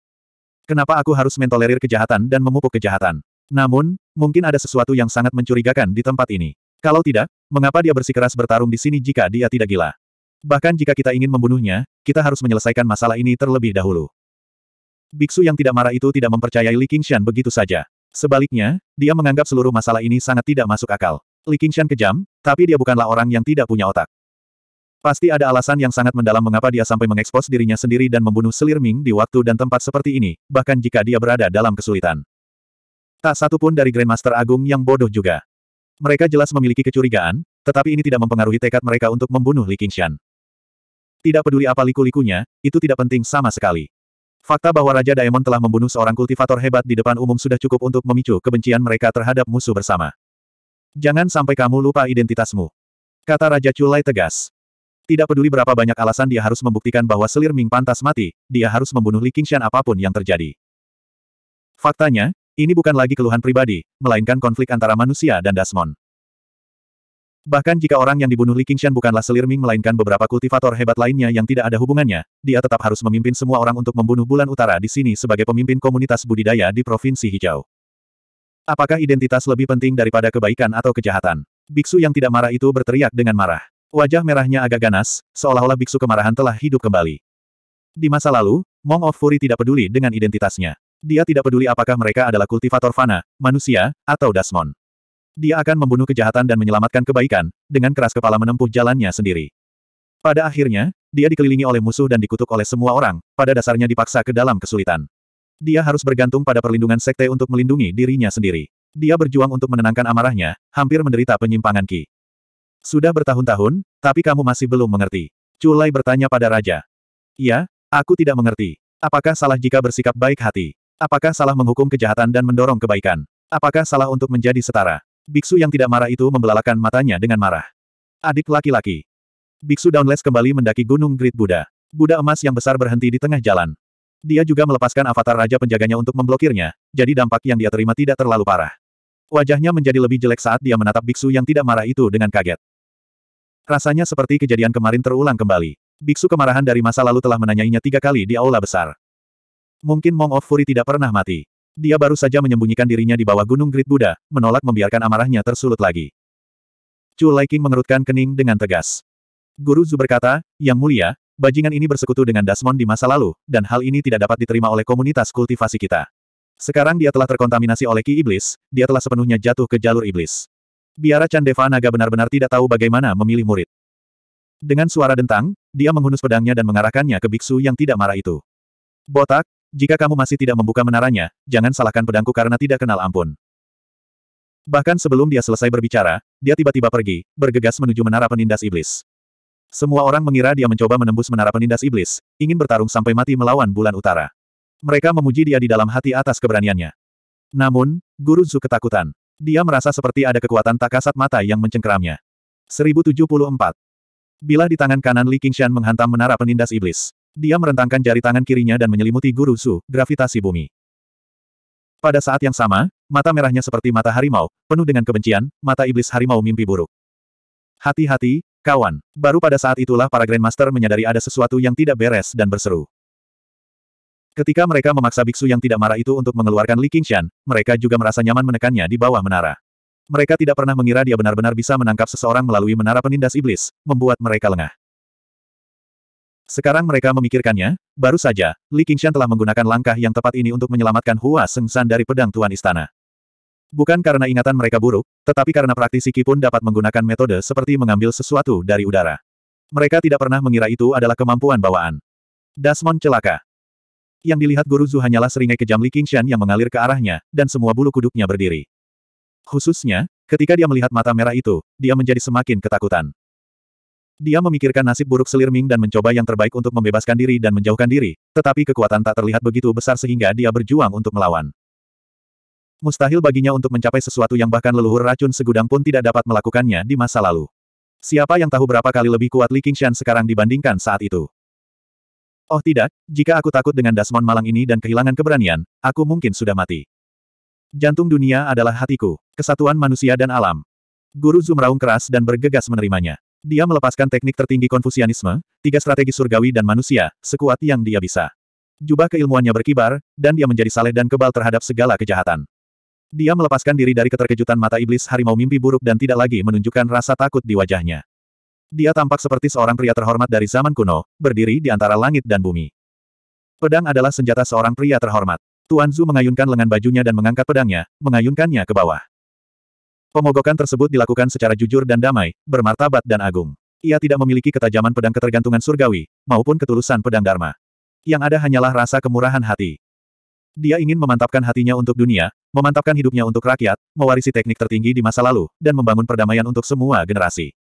Kenapa aku harus mentolerir kejahatan dan memupuk kejahatan? Namun, mungkin ada sesuatu yang sangat mencurigakan di tempat ini. Kalau tidak, mengapa dia bersikeras bertarung di sini jika dia tidak gila? Bahkan jika kita ingin membunuhnya, kita harus menyelesaikan masalah ini terlebih dahulu. Biksu yang tidak marah itu tidak mempercayai Li Qingshan begitu saja. Sebaliknya, dia menganggap seluruh masalah ini sangat tidak masuk akal. Li Qingshan kejam, tapi dia bukanlah orang yang tidak punya otak. Pasti ada alasan yang sangat mendalam mengapa dia sampai mengekspos dirinya sendiri dan membunuh Selir Ming di waktu dan tempat seperti ini, bahkan jika dia berada dalam kesulitan. Tak satu pun dari Grandmaster Agung yang bodoh juga. Mereka jelas memiliki kecurigaan, tetapi ini tidak mempengaruhi tekad mereka untuk membunuh Li Qingshan. Tidak peduli apa liku-likunya, itu tidak penting sama sekali. Fakta bahwa Raja Daemon telah membunuh seorang kultivator hebat di depan umum sudah cukup untuk memicu kebencian mereka terhadap musuh bersama. Jangan sampai kamu lupa identitasmu. Kata Raja Culai tegas. Tidak peduli berapa banyak alasan dia harus membuktikan bahwa selir Ming pantas mati, dia harus membunuh Li Qingshan apapun yang terjadi. Faktanya, ini bukan lagi keluhan pribadi, melainkan konflik antara manusia dan Dasmon. Bahkan jika orang yang dibunuh Li Qingshan bukanlah Selir Ming, melainkan beberapa kultivator hebat lainnya yang tidak ada hubungannya, dia tetap harus memimpin semua orang untuk membunuh bulan utara di sini sebagai pemimpin komunitas budidaya di Provinsi Hijau. Apakah identitas lebih penting daripada kebaikan atau kejahatan? Biksu yang tidak marah itu berteriak dengan marah. Wajah merahnya agak ganas, seolah-olah biksu kemarahan telah hidup kembali. Di masa lalu, Mong of Fury tidak peduli dengan identitasnya. Dia tidak peduli apakah mereka adalah kultivator fana, manusia, atau dasmon. Dia akan membunuh kejahatan dan menyelamatkan kebaikan, dengan keras kepala menempuh jalannya sendiri. Pada akhirnya, dia dikelilingi oleh musuh dan dikutuk oleh semua orang, pada dasarnya dipaksa ke dalam kesulitan. Dia harus bergantung pada perlindungan sekte untuk melindungi dirinya sendiri. Dia berjuang untuk menenangkan amarahnya, hampir menderita penyimpangan Ki. Sudah bertahun-tahun, tapi kamu masih belum mengerti. Culai bertanya pada raja. Ya, aku tidak mengerti. Apakah salah jika bersikap baik hati? Apakah salah menghukum kejahatan dan mendorong kebaikan? Apakah salah untuk menjadi setara? Biksu yang tidak marah itu membelalakan matanya dengan marah. Adik laki-laki. Biksu Downless kembali mendaki Gunung Grid Buddha. Buddha emas yang besar berhenti di tengah jalan. Dia juga melepaskan avatar raja penjaganya untuk memblokirnya, jadi dampak yang dia terima tidak terlalu parah. Wajahnya menjadi lebih jelek saat dia menatap biksu yang tidak marah itu dengan kaget. Rasanya seperti kejadian kemarin terulang kembali. Biksu kemarahan dari masa lalu telah menanyainya tiga kali di aula besar. Mungkin Mong of Fury tidak pernah mati. Dia baru saja menyembunyikan dirinya di bawah gunung Great Buddha, menolak membiarkan amarahnya tersulut lagi. Chu King mengerutkan kening dengan tegas. Guru Zu berkata, Yang mulia, bajingan ini bersekutu dengan Dasmon di masa lalu, dan hal ini tidak dapat diterima oleh komunitas kultivasi kita. Sekarang dia telah terkontaminasi oleh Ki Iblis, dia telah sepenuhnya jatuh ke jalur Iblis. Biara Chandeva Naga benar-benar tidak tahu bagaimana memilih murid. Dengan suara dentang, dia menghunus pedangnya dan mengarahkannya ke biksu yang tidak marah itu. Botak, jika kamu masih tidak membuka menaranya, jangan salahkan pedangku karena tidak kenal ampun. Bahkan sebelum dia selesai berbicara, dia tiba-tiba pergi, bergegas menuju menara penindas iblis. Semua orang mengira dia mencoba menembus menara penindas iblis, ingin bertarung sampai mati melawan bulan utara. Mereka memuji dia di dalam hati atas keberaniannya. Namun, Guru Zhu ketakutan. Dia merasa seperti ada kekuatan tak kasat mata yang mencengkeramnya. 1074. Bila di tangan kanan Li Qingshan menghantam menara penindas iblis, dia merentangkan jari tangan kirinya dan menyelimuti Guru Su, gravitasi bumi. Pada saat yang sama, mata merahnya seperti mata harimau, penuh dengan kebencian, mata iblis harimau mimpi buruk. Hati-hati, kawan. Baru pada saat itulah para Grandmaster menyadari ada sesuatu yang tidak beres dan berseru. Ketika mereka memaksa biksu yang tidak marah itu untuk mengeluarkan Li Qingshan, mereka juga merasa nyaman menekannya di bawah menara. Mereka tidak pernah mengira dia benar-benar bisa menangkap seseorang melalui menara penindas iblis, membuat mereka lengah. Sekarang mereka memikirkannya, baru saja, Li Qingshan telah menggunakan langkah yang tepat ini untuk menyelamatkan Hua Sengsan dari pedang Tuan Istana. Bukan karena ingatan mereka buruk, tetapi karena praktisi Qi pun dapat menggunakan metode seperti mengambil sesuatu dari udara. Mereka tidak pernah mengira itu adalah kemampuan bawaan. Dasmon celaka. Yang dilihat Guru Zhu hanyalah seringai kejam Li Qingshan yang mengalir ke arahnya, dan semua bulu kuduknya berdiri. Khususnya, ketika dia melihat mata merah itu, dia menjadi semakin ketakutan. Dia memikirkan nasib buruk Selir Ming dan mencoba yang terbaik untuk membebaskan diri dan menjauhkan diri, tetapi kekuatan tak terlihat begitu besar sehingga dia berjuang untuk melawan. Mustahil baginya untuk mencapai sesuatu yang bahkan leluhur racun segudang pun tidak dapat melakukannya di masa lalu. Siapa yang tahu berapa kali lebih kuat Li Qingshan sekarang dibandingkan saat itu? Oh tidak, jika aku takut dengan Dasmon malang ini dan kehilangan keberanian, aku mungkin sudah mati. Jantung dunia adalah hatiku, kesatuan manusia dan alam. Guru Zumraung keras dan bergegas menerimanya. Dia melepaskan teknik tertinggi konfusianisme, tiga strategi surgawi dan manusia, sekuat yang dia bisa. Jubah keilmuannya berkibar, dan dia menjadi saleh dan kebal terhadap segala kejahatan. Dia melepaskan diri dari keterkejutan mata iblis harimau mimpi buruk dan tidak lagi menunjukkan rasa takut di wajahnya. Dia tampak seperti seorang pria terhormat dari zaman kuno, berdiri di antara langit dan bumi. Pedang adalah senjata seorang pria terhormat. Tuan Zhu mengayunkan lengan bajunya dan mengangkat pedangnya, mengayunkannya ke bawah. Pemogokan tersebut dilakukan secara jujur dan damai, bermartabat dan agung. Ia tidak memiliki ketajaman pedang ketergantungan surgawi, maupun ketulusan pedang Dharma. Yang ada hanyalah rasa kemurahan hati. Dia ingin memantapkan hatinya untuk dunia, memantapkan hidupnya untuk rakyat, mewarisi teknik tertinggi di masa lalu, dan membangun perdamaian untuk semua generasi.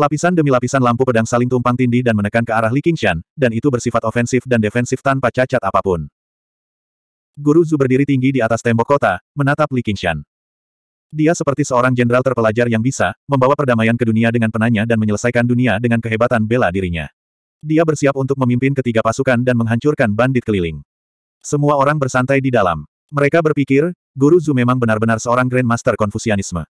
Lapisan demi lapisan lampu pedang saling tumpang tindih dan menekan ke arah Li Qingshan, dan itu bersifat ofensif dan defensif tanpa cacat apapun. Guru Zu berdiri tinggi di atas tembok kota, menatap Li Qingshan. Dia seperti seorang jenderal terpelajar yang bisa membawa perdamaian ke dunia dengan penanya dan menyelesaikan dunia dengan kehebatan bela dirinya. Dia bersiap untuk memimpin ketiga pasukan dan menghancurkan bandit keliling. Semua orang bersantai di dalam. Mereka berpikir, Guru Zu memang benar-benar seorang Grandmaster Konfusianisme.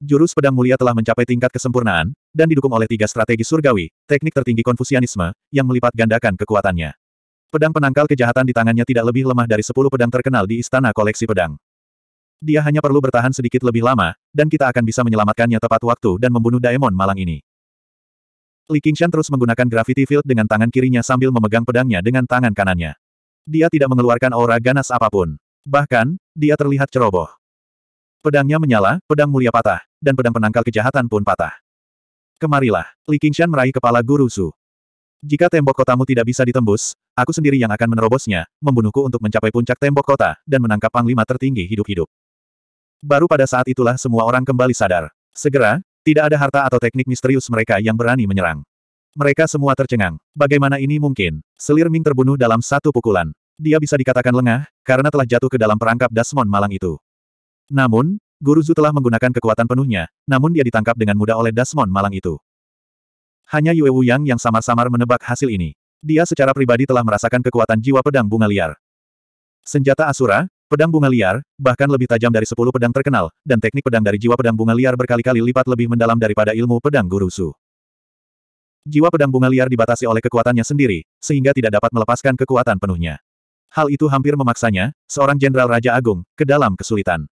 Jurus pedang mulia telah mencapai tingkat kesempurnaan, dan didukung oleh tiga strategi surgawi, teknik tertinggi Konfusianisme, yang melipat gandakan kekuatannya. Pedang penangkal kejahatan di tangannya tidak lebih lemah dari sepuluh pedang terkenal di Istana Koleksi Pedang. Dia hanya perlu bertahan sedikit lebih lama, dan kita akan bisa menyelamatkannya tepat waktu dan membunuh Daemon malang ini. Li Qingshan terus menggunakan gravity field dengan tangan kirinya sambil memegang pedangnya dengan tangan kanannya. Dia tidak mengeluarkan aura ganas apapun. Bahkan, dia terlihat ceroboh. Pedangnya menyala, pedang mulia patah, dan pedang penangkal kejahatan pun patah. Kemarilah, Li Qingshan meraih kepala Guru Su. Jika tembok kotamu tidak bisa ditembus, aku sendiri yang akan menerobosnya, membunuhku untuk mencapai puncak tembok kota, dan menangkap panglima tertinggi hidup-hidup. Baru pada saat itulah semua orang kembali sadar. Segera, tidak ada harta atau teknik misterius mereka yang berani menyerang. Mereka semua tercengang. Bagaimana ini mungkin? Selir Ming terbunuh dalam satu pukulan. Dia bisa dikatakan lengah, karena telah jatuh ke dalam perangkap Dasmon malang itu. Namun, Guru Zu telah menggunakan kekuatan penuhnya, namun dia ditangkap dengan mudah oleh Dasmon malang itu. Hanya Yue Wu Yang yang samar-samar menebak hasil ini. Dia secara pribadi telah merasakan kekuatan jiwa pedang bunga liar. Senjata Asura, Pedang bunga liar, bahkan lebih tajam dari sepuluh pedang terkenal, dan teknik pedang dari jiwa pedang bunga liar berkali-kali lipat lebih mendalam daripada ilmu pedang gurusu. Jiwa pedang bunga liar dibatasi oleh kekuatannya sendiri, sehingga tidak dapat melepaskan kekuatan penuhnya. Hal itu hampir memaksanya, seorang jenderal Raja Agung, ke dalam kesulitan.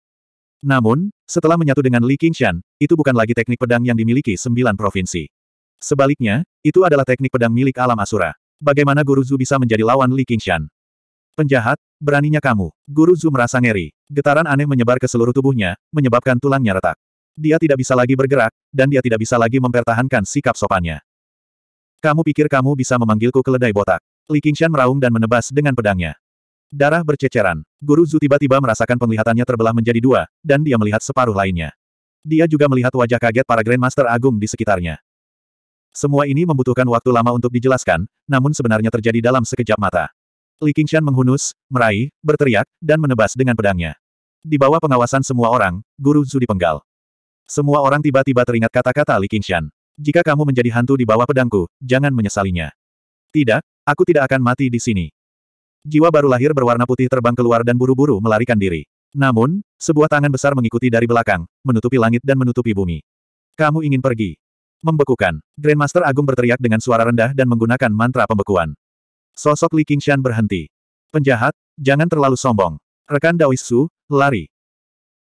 Namun, setelah menyatu dengan Li Qingshan, itu bukan lagi teknik pedang yang dimiliki sembilan provinsi. Sebaliknya, itu adalah teknik pedang milik alam asura. Bagaimana Guru Zhu bisa menjadi lawan Li Qingshan? Penjahat, beraninya kamu. Guru Zu merasa ngeri. Getaran aneh menyebar ke seluruh tubuhnya, menyebabkan tulangnya retak. Dia tidak bisa lagi bergerak, dan dia tidak bisa lagi mempertahankan sikap sopannya. Kamu pikir kamu bisa memanggilku keledai botak? Li Qingshan meraung dan menebas dengan pedangnya. Darah berceceran. Guru Zu tiba-tiba merasakan penglihatannya terbelah menjadi dua, dan dia melihat separuh lainnya. Dia juga melihat wajah kaget para Grandmaster Agung di sekitarnya. Semua ini membutuhkan waktu lama untuk dijelaskan, namun sebenarnya terjadi dalam sekejap mata. Li Qingshan menghunus, meraih, berteriak, dan menebas dengan pedangnya. Di bawah pengawasan semua orang, Guru Zhu dipenggal. Semua orang tiba-tiba teringat kata-kata Li Qingshan. Jika kamu menjadi hantu di bawah pedangku, jangan menyesalinya. Tidak, aku tidak akan mati di sini. Jiwa baru lahir berwarna putih terbang keluar dan buru-buru melarikan diri. Namun, sebuah tangan besar mengikuti dari belakang, menutupi langit dan menutupi bumi. Kamu ingin pergi. Membekukan. Grandmaster Agung berteriak dengan suara rendah dan menggunakan mantra pembekuan. Sosok Li Qingshan berhenti. Penjahat, jangan terlalu sombong. Rekan Daois Su, lari.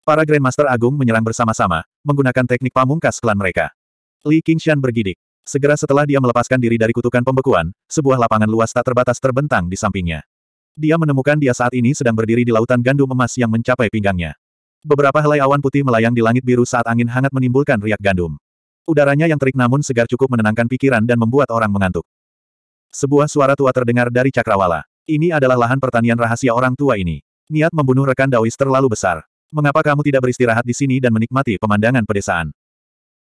Para Grandmaster Agung menyerang bersama-sama, menggunakan teknik pamungkas klan mereka. Li Qingshan bergidik. Segera setelah dia melepaskan diri dari kutukan pembekuan, sebuah lapangan luas tak terbatas terbentang di sampingnya. Dia menemukan dia saat ini sedang berdiri di lautan gandum emas yang mencapai pinggangnya. Beberapa helai awan putih melayang di langit biru saat angin hangat menimbulkan riak gandum. Udaranya yang terik namun segar cukup menenangkan pikiran dan membuat orang mengantuk. Sebuah suara tua terdengar dari Cakrawala. Ini adalah lahan pertanian rahasia orang tua ini. Niat membunuh rekan Daois terlalu besar. Mengapa kamu tidak beristirahat di sini dan menikmati pemandangan pedesaan?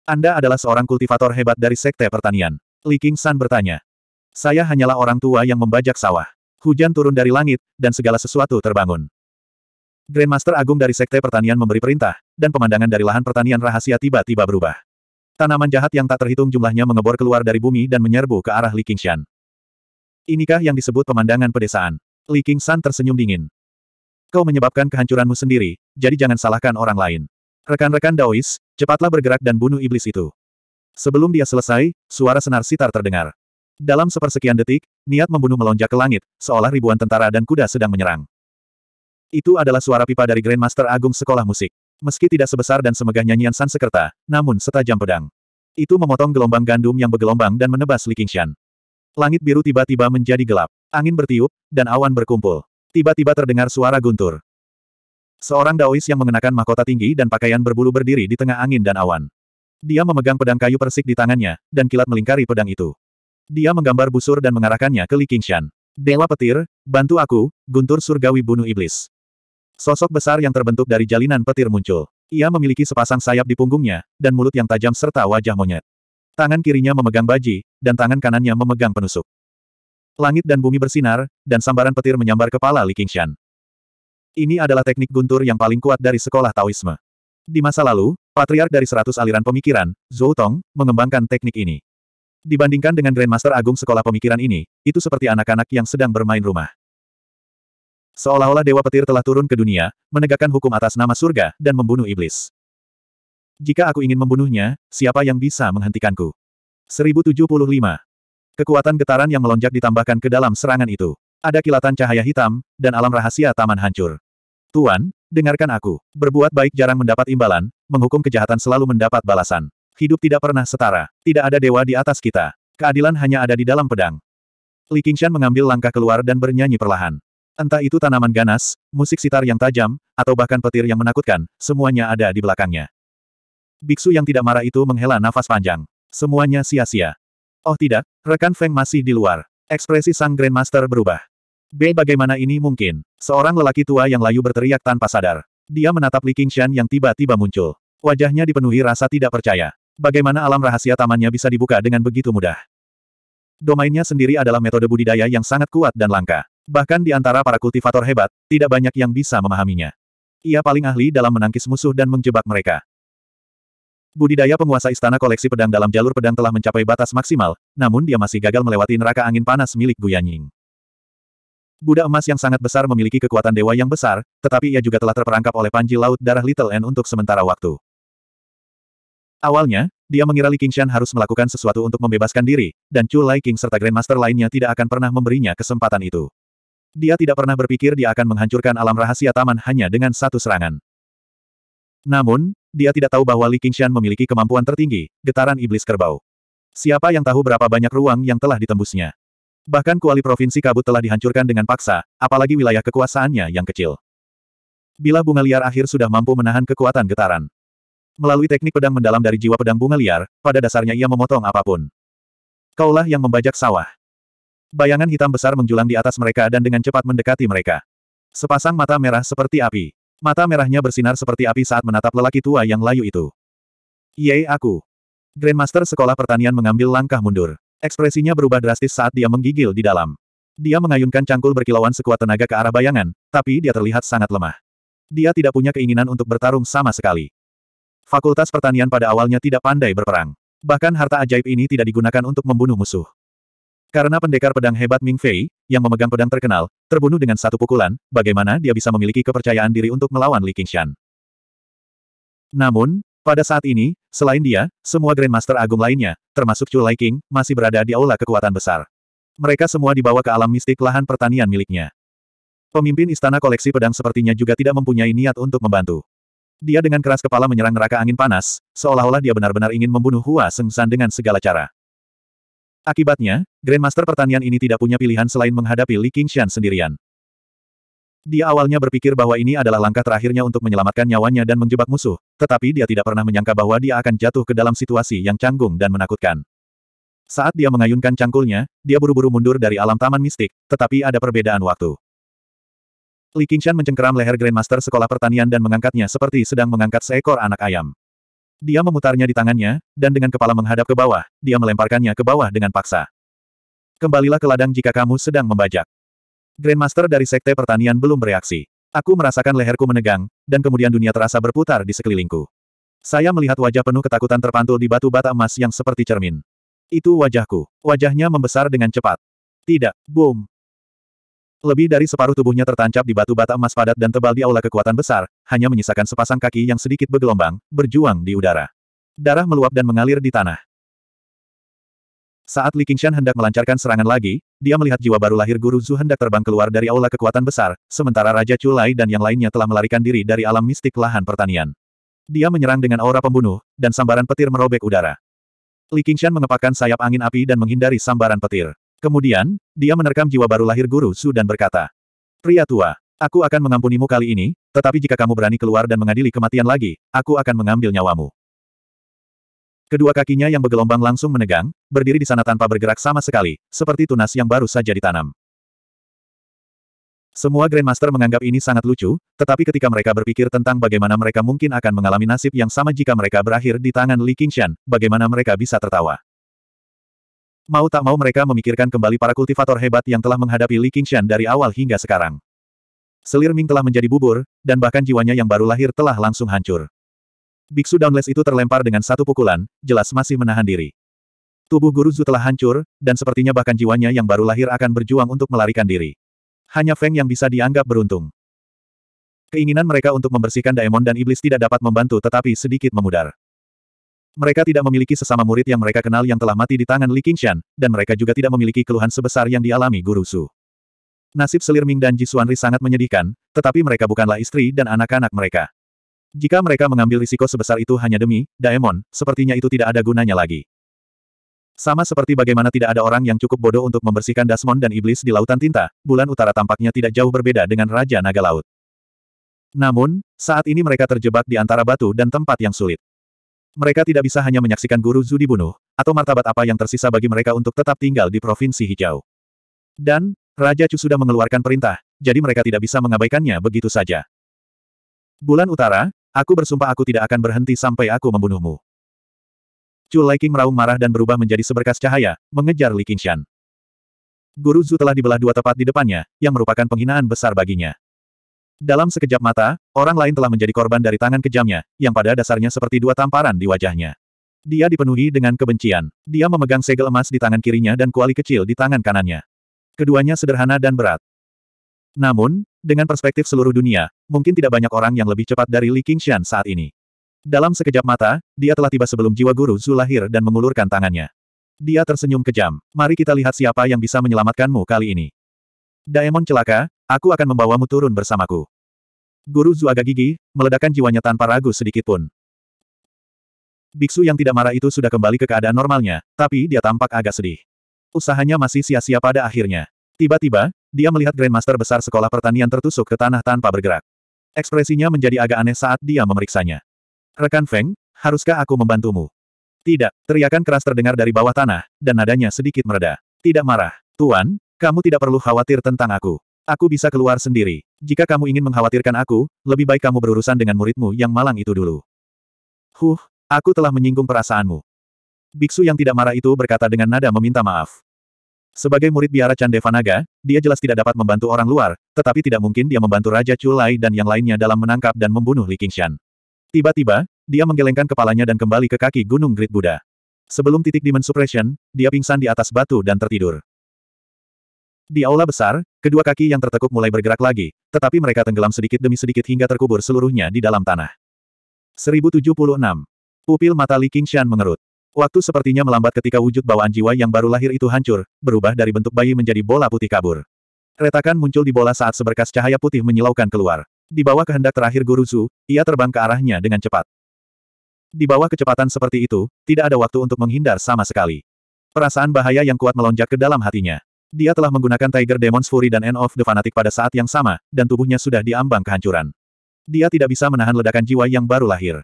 Anda adalah seorang kultivator hebat dari sekte pertanian. Li King San bertanya. Saya hanyalah orang tua yang membajak sawah. Hujan turun dari langit, dan segala sesuatu terbangun. Grandmaster Agung dari Sekte Pertanian memberi perintah, dan pemandangan dari lahan pertanian rahasia tiba-tiba berubah. Tanaman jahat yang tak terhitung jumlahnya mengebor keluar dari bumi dan menyerbu ke arah Li Qingshan. Inikah yang disebut pemandangan pedesaan? Li King San tersenyum dingin. Kau menyebabkan kehancuranmu sendiri, jadi jangan salahkan orang lain. Rekan-rekan Daois, cepatlah bergerak dan bunuh iblis itu. Sebelum dia selesai, suara senar sitar terdengar. Dalam sepersekian detik, niat membunuh melonjak ke langit, seolah ribuan tentara dan kuda sedang menyerang. Itu adalah suara pipa dari Grandmaster Agung Sekolah Musik. Meski tidak sebesar dan semegah nyanyian Sansekerta, namun setajam pedang. Itu memotong gelombang gandum yang bergelombang dan menebas Li Qingshan. Langit biru tiba-tiba menjadi gelap. Angin bertiup, dan awan berkumpul. Tiba-tiba terdengar suara guntur. Seorang daois yang mengenakan mahkota tinggi dan pakaian berbulu berdiri di tengah angin dan awan. Dia memegang pedang kayu persik di tangannya, dan kilat melingkari pedang itu. Dia menggambar busur dan mengarahkannya ke Li Qingshan. Dewa petir, bantu aku, guntur surgawi bunuh iblis. Sosok besar yang terbentuk dari jalinan petir muncul. Ia memiliki sepasang sayap di punggungnya, dan mulut yang tajam serta wajah monyet. Tangan kirinya memegang baji, dan tangan kanannya memegang penusuk. Langit dan bumi bersinar, dan sambaran petir menyambar kepala Li Qingshan. Ini adalah teknik guntur yang paling kuat dari sekolah Taoisme. Di masa lalu, patriark dari seratus aliran pemikiran, Zhou Tong, mengembangkan teknik ini. Dibandingkan dengan Grandmaster Agung Sekolah Pemikiran ini, itu seperti anak-anak yang sedang bermain rumah. Seolah-olah Dewa Petir telah turun ke dunia, menegakkan hukum atas nama surga, dan membunuh iblis. Jika aku ingin membunuhnya, siapa yang bisa menghentikanku? 1075. Kekuatan getaran yang melonjak ditambahkan ke dalam serangan itu. Ada kilatan cahaya hitam, dan alam rahasia taman hancur. Tuan, dengarkan aku. Berbuat baik jarang mendapat imbalan, menghukum kejahatan selalu mendapat balasan. Hidup tidak pernah setara. Tidak ada dewa di atas kita. Keadilan hanya ada di dalam pedang. Li Qingshan mengambil langkah keluar dan bernyanyi perlahan. Entah itu tanaman ganas, musik sitar yang tajam, atau bahkan petir yang menakutkan, semuanya ada di belakangnya. Biksu yang tidak marah itu menghela nafas panjang. Semuanya sia-sia. Oh tidak, rekan Feng masih di luar. Ekspresi sang Grandmaster berubah. B. Bagaimana ini mungkin? Seorang lelaki tua yang layu berteriak tanpa sadar. Dia menatap Li Qingshan yang tiba-tiba muncul. Wajahnya dipenuhi rasa tidak percaya. Bagaimana alam rahasia tamannya bisa dibuka dengan begitu mudah? Domainnya sendiri adalah metode budidaya yang sangat kuat dan langka. Bahkan di antara para kultivator hebat, tidak banyak yang bisa memahaminya. Ia paling ahli dalam menangkis musuh dan menjebak mereka. Budidaya penguasa istana koleksi pedang dalam jalur pedang telah mencapai batas maksimal, namun dia masih gagal melewati neraka angin panas milik Guyanying. Buddha emas yang sangat besar memiliki kekuatan dewa yang besar, tetapi ia juga telah terperangkap oleh panji laut darah Little N untuk sementara waktu. Awalnya, dia mengira Li Qingshan harus melakukan sesuatu untuk membebaskan diri, dan Chu Lai King serta Grandmaster lainnya tidak akan pernah memberinya kesempatan itu. Dia tidak pernah berpikir dia akan menghancurkan alam rahasia taman hanya dengan satu serangan. Namun, dia tidak tahu bahwa Li Qingshan memiliki kemampuan tertinggi, getaran iblis kerbau. Siapa yang tahu berapa banyak ruang yang telah ditembusnya. Bahkan kuali provinsi kabut telah dihancurkan dengan paksa, apalagi wilayah kekuasaannya yang kecil. Bila bunga liar akhir sudah mampu menahan kekuatan getaran. Melalui teknik pedang mendalam dari jiwa pedang bunga liar, pada dasarnya ia memotong apapun. Kaulah yang membajak sawah. Bayangan hitam besar menjulang di atas mereka dan dengan cepat mendekati mereka. Sepasang mata merah seperti api. Mata merahnya bersinar seperti api saat menatap lelaki tua yang layu itu. Yei aku. Grandmaster Sekolah Pertanian mengambil langkah mundur. Ekspresinya berubah drastis saat dia menggigil di dalam. Dia mengayunkan cangkul berkilauan sekuat tenaga ke arah bayangan, tapi dia terlihat sangat lemah. Dia tidak punya keinginan untuk bertarung sama sekali. Fakultas Pertanian pada awalnya tidak pandai berperang. Bahkan harta ajaib ini tidak digunakan untuk membunuh musuh. Karena pendekar pedang hebat Ming Fei, yang memegang pedang terkenal, terbunuh dengan satu pukulan, bagaimana dia bisa memiliki kepercayaan diri untuk melawan Li Qingshan. Namun, pada saat ini, selain dia, semua Grandmaster Agung lainnya, termasuk Chu Lai King, masih berada di aula kekuatan besar. Mereka semua dibawa ke alam mistik lahan pertanian miliknya. Pemimpin istana koleksi pedang sepertinya juga tidak mempunyai niat untuk membantu. Dia dengan keras kepala menyerang neraka angin panas, seolah-olah dia benar-benar ingin membunuh Hua Sengsan dengan segala cara. Akibatnya, Grandmaster pertanian ini tidak punya pilihan selain menghadapi Li Qingshan sendirian. Dia awalnya berpikir bahwa ini adalah langkah terakhirnya untuk menyelamatkan nyawanya dan menjebak musuh, tetapi dia tidak pernah menyangka bahwa dia akan jatuh ke dalam situasi yang canggung dan menakutkan. Saat dia mengayunkan cangkulnya, dia buru-buru mundur dari alam taman mistik, tetapi ada perbedaan waktu. Li Qingshan mencengkeram leher Grandmaster Sekolah Pertanian dan mengangkatnya seperti sedang mengangkat seekor anak ayam. Dia memutarnya di tangannya, dan dengan kepala menghadap ke bawah, dia melemparkannya ke bawah dengan paksa. Kembalilah ke ladang jika kamu sedang membajak. Grandmaster dari Sekte Pertanian belum bereaksi. Aku merasakan leherku menegang, dan kemudian dunia terasa berputar di sekelilingku. Saya melihat wajah penuh ketakutan terpantul di batu bata emas yang seperti cermin. Itu wajahku. Wajahnya membesar dengan cepat. Tidak, boom. Lebih dari separuh tubuhnya tertancap di batu bata emas padat dan tebal di aula kekuatan besar, hanya menyisakan sepasang kaki yang sedikit bergelombang, berjuang di udara. Darah meluap dan mengalir di tanah. Saat Li Qingshan hendak melancarkan serangan lagi, dia melihat jiwa baru lahir Guru Zhu hendak terbang keluar dari aula kekuatan besar, sementara Raja Chulai dan yang lainnya telah melarikan diri dari alam mistik lahan pertanian. Dia menyerang dengan aura pembunuh, dan sambaran petir merobek udara. Li Qingshan mengepakkan sayap angin api dan menghindari sambaran petir. Kemudian, dia menerkam jiwa baru lahir Guru Su dan berkata, Pria tua, aku akan mengampunimu kali ini, tetapi jika kamu berani keluar dan mengadili kematian lagi, aku akan mengambil nyawamu. Kedua kakinya yang bergelombang langsung menegang, berdiri di sana tanpa bergerak sama sekali, seperti tunas yang baru saja ditanam. Semua Grandmaster menganggap ini sangat lucu, tetapi ketika mereka berpikir tentang bagaimana mereka mungkin akan mengalami nasib yang sama jika mereka berakhir di tangan Li Qingshan, bagaimana mereka bisa tertawa. Mau tak mau mereka memikirkan kembali para kultivator hebat yang telah menghadapi Li Qingshan dari awal hingga sekarang. Selir Ming telah menjadi bubur, dan bahkan jiwanya yang baru lahir telah langsung hancur. Biksu Downless itu terlempar dengan satu pukulan, jelas masih menahan diri. Tubuh Guru Zu telah hancur, dan sepertinya bahkan jiwanya yang baru lahir akan berjuang untuk melarikan diri. Hanya Feng yang bisa dianggap beruntung. Keinginan mereka untuk membersihkan Daemon dan Iblis tidak dapat membantu tetapi sedikit memudar. Mereka tidak memiliki sesama murid yang mereka kenal yang telah mati di tangan Li Qingshan, dan mereka juga tidak memiliki keluhan sebesar yang dialami Guru Su. Nasib Selir Ming dan Ji Xuanri sangat menyedihkan, tetapi mereka bukanlah istri dan anak-anak mereka. Jika mereka mengambil risiko sebesar itu hanya demi Daemon, sepertinya itu tidak ada gunanya lagi. Sama seperti bagaimana tidak ada orang yang cukup bodoh untuk membersihkan Dasmon dan Iblis di Lautan Tinta, bulan utara tampaknya tidak jauh berbeda dengan Raja Naga Laut. Namun, saat ini mereka terjebak di antara batu dan tempat yang sulit. Mereka tidak bisa hanya menyaksikan guru Zu dibunuh, atau martabat apa yang tersisa bagi mereka untuk tetap tinggal di Provinsi Hijau. Dan, Raja Chu sudah mengeluarkan perintah, jadi mereka tidak bisa mengabaikannya begitu saja. Bulan Utara, aku bersumpah aku tidak akan berhenti sampai aku membunuhmu. Chu King meraung marah dan berubah menjadi seberkas cahaya, mengejar Li Qingshan. Guru Zu telah dibelah dua tepat di depannya, yang merupakan penghinaan besar baginya. Dalam sekejap mata, orang lain telah menjadi korban dari tangan kejamnya, yang pada dasarnya seperti dua tamparan di wajahnya. Dia dipenuhi dengan kebencian. Dia memegang segel emas di tangan kirinya dan kuali kecil di tangan kanannya. Keduanya sederhana dan berat. Namun, dengan perspektif seluruh dunia, mungkin tidak banyak orang yang lebih cepat dari Li Qingshan saat ini. Dalam sekejap mata, dia telah tiba sebelum jiwa guru Zu lahir dan mengulurkan tangannya. Dia tersenyum kejam. Mari kita lihat siapa yang bisa menyelamatkanmu kali ini. Daemon celaka, aku akan membawamu turun bersamaku. Guru Zuaga Gigi, meledakkan jiwanya tanpa ragu sedikitpun. Biksu yang tidak marah itu sudah kembali ke keadaan normalnya, tapi dia tampak agak sedih. Usahanya masih sia-sia pada akhirnya. Tiba-tiba, dia melihat Grandmaster besar sekolah pertanian tertusuk ke tanah tanpa bergerak. Ekspresinya menjadi agak aneh saat dia memeriksanya. Rekan Feng, haruskah aku membantumu? Tidak, teriakan keras terdengar dari bawah tanah, dan nadanya sedikit mereda. Tidak marah. Tuan, kamu tidak perlu khawatir tentang aku. Aku bisa keluar sendiri. Jika kamu ingin mengkhawatirkan aku, lebih baik kamu berurusan dengan muridmu yang malang itu dulu. Huh, aku telah menyinggung perasaanmu. Biksu yang tidak marah itu berkata dengan nada meminta maaf. Sebagai murid biara Candevanaga, dia jelas tidak dapat membantu orang luar, tetapi tidak mungkin dia membantu Raja Chulai dan yang lainnya dalam menangkap dan membunuh Li Qingshan. Tiba-tiba, dia menggelengkan kepalanya dan kembali ke kaki Gunung Grid Buddha. Sebelum titik Demon Suppression, dia pingsan di atas batu dan tertidur. Di aula besar, kedua kaki yang tertekuk mulai bergerak lagi, tetapi mereka tenggelam sedikit demi sedikit hingga terkubur seluruhnya di dalam tanah. 1076. Pupil mata Li Qingshan mengerut. Waktu sepertinya melambat ketika wujud bawaan jiwa yang baru lahir itu hancur, berubah dari bentuk bayi menjadi bola putih kabur. Retakan muncul di bola saat seberkas cahaya putih menyilaukan keluar. Di bawah kehendak terakhir Guru Zhu, ia terbang ke arahnya dengan cepat. Di bawah kecepatan seperti itu, tidak ada waktu untuk menghindar sama sekali. Perasaan bahaya yang kuat melonjak ke dalam hatinya. Dia telah menggunakan Tiger Demon's Fury dan End of the Fanatic pada saat yang sama, dan tubuhnya sudah diambang kehancuran. Dia tidak bisa menahan ledakan jiwa yang baru lahir.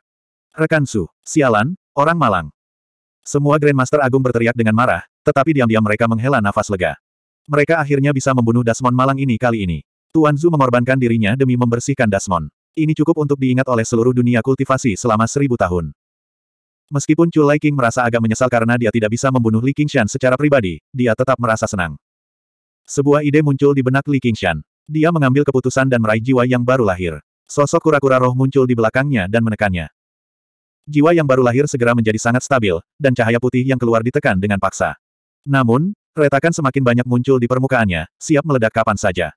Rekan Su, sialan, orang malang. Semua Grandmaster Agung berteriak dengan marah, tetapi diam-diam mereka menghela nafas lega. Mereka akhirnya bisa membunuh Dasmon malang ini kali ini. Tuan Zhu mengorbankan dirinya demi membersihkan Dasmon. Ini cukup untuk diingat oleh seluruh dunia kultivasi selama seribu tahun. Meskipun Chu Lai King merasa agak menyesal karena dia tidak bisa membunuh Li Qingshan secara pribadi, dia tetap merasa senang. Sebuah ide muncul di benak Li Qingshan. Dia mengambil keputusan dan meraih jiwa yang baru lahir. Sosok kura-kura roh muncul di belakangnya dan menekannya. Jiwa yang baru lahir segera menjadi sangat stabil, dan cahaya putih yang keluar ditekan dengan paksa. Namun, retakan semakin banyak muncul di permukaannya, siap meledak kapan saja.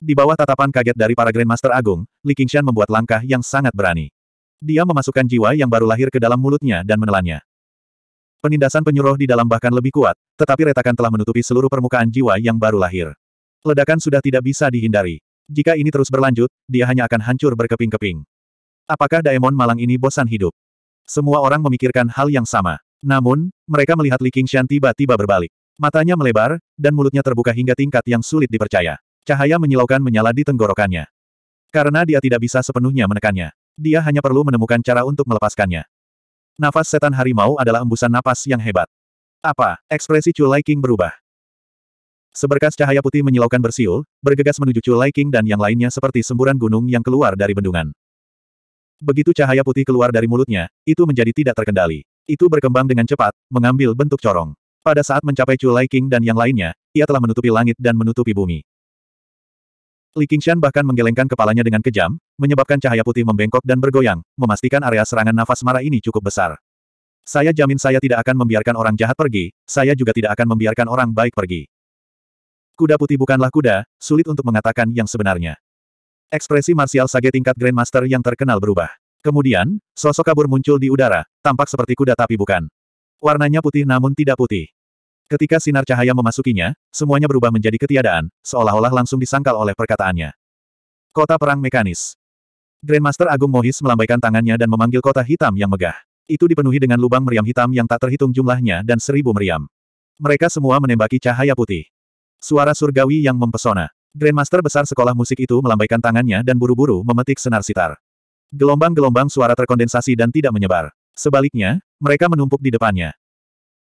Di bawah tatapan kaget dari para Grandmaster Agung, Li Qingshan membuat langkah yang sangat berani. Dia memasukkan jiwa yang baru lahir ke dalam mulutnya dan menelannya. Penindasan penyuruh di dalam bahkan lebih kuat, tetapi retakan telah menutupi seluruh permukaan jiwa yang baru lahir. Ledakan sudah tidak bisa dihindari. Jika ini terus berlanjut, dia hanya akan hancur berkeping-keping. Apakah Daemon malang ini bosan hidup? Semua orang memikirkan hal yang sama. Namun, mereka melihat Li Qingshan tiba-tiba berbalik. Matanya melebar, dan mulutnya terbuka hingga tingkat yang sulit dipercaya. Cahaya menyilaukan menyala di tenggorokannya. Karena dia tidak bisa sepenuhnya menekannya. Dia hanya perlu menemukan cara untuk melepaskannya. Nafas setan harimau adalah embusan napas yang hebat. Apa? Ekspresi Chulai King berubah. Seberkas cahaya putih menyilaukan bersiul, bergegas menuju Chulai King dan yang lainnya seperti semburan gunung yang keluar dari bendungan. Begitu cahaya putih keluar dari mulutnya, itu menjadi tidak terkendali. Itu berkembang dengan cepat, mengambil bentuk corong. Pada saat mencapai Chulai King dan yang lainnya, ia telah menutupi langit dan menutupi bumi. Li Qingshan bahkan menggelengkan kepalanya dengan kejam, menyebabkan cahaya putih membengkok dan bergoyang, memastikan area serangan nafas marah ini cukup besar. Saya jamin saya tidak akan membiarkan orang jahat pergi, saya juga tidak akan membiarkan orang baik pergi. Kuda putih bukanlah kuda, sulit untuk mengatakan yang sebenarnya. Ekspresi Martial sage tingkat Grandmaster yang terkenal berubah. Kemudian, sosok kabur muncul di udara, tampak seperti kuda tapi bukan. Warnanya putih namun tidak putih. Ketika sinar cahaya memasukinya, semuanya berubah menjadi ketiadaan, seolah-olah langsung disangkal oleh perkataannya. Kota Perang Mekanis Grandmaster Agung Mohis melambaikan tangannya dan memanggil kota hitam yang megah. Itu dipenuhi dengan lubang meriam hitam yang tak terhitung jumlahnya dan seribu meriam. Mereka semua menembaki cahaya putih. Suara surgawi yang mempesona. Grandmaster besar sekolah musik itu melambaikan tangannya dan buru-buru memetik senar sitar. Gelombang-gelombang suara terkondensasi dan tidak menyebar. Sebaliknya, mereka menumpuk di depannya.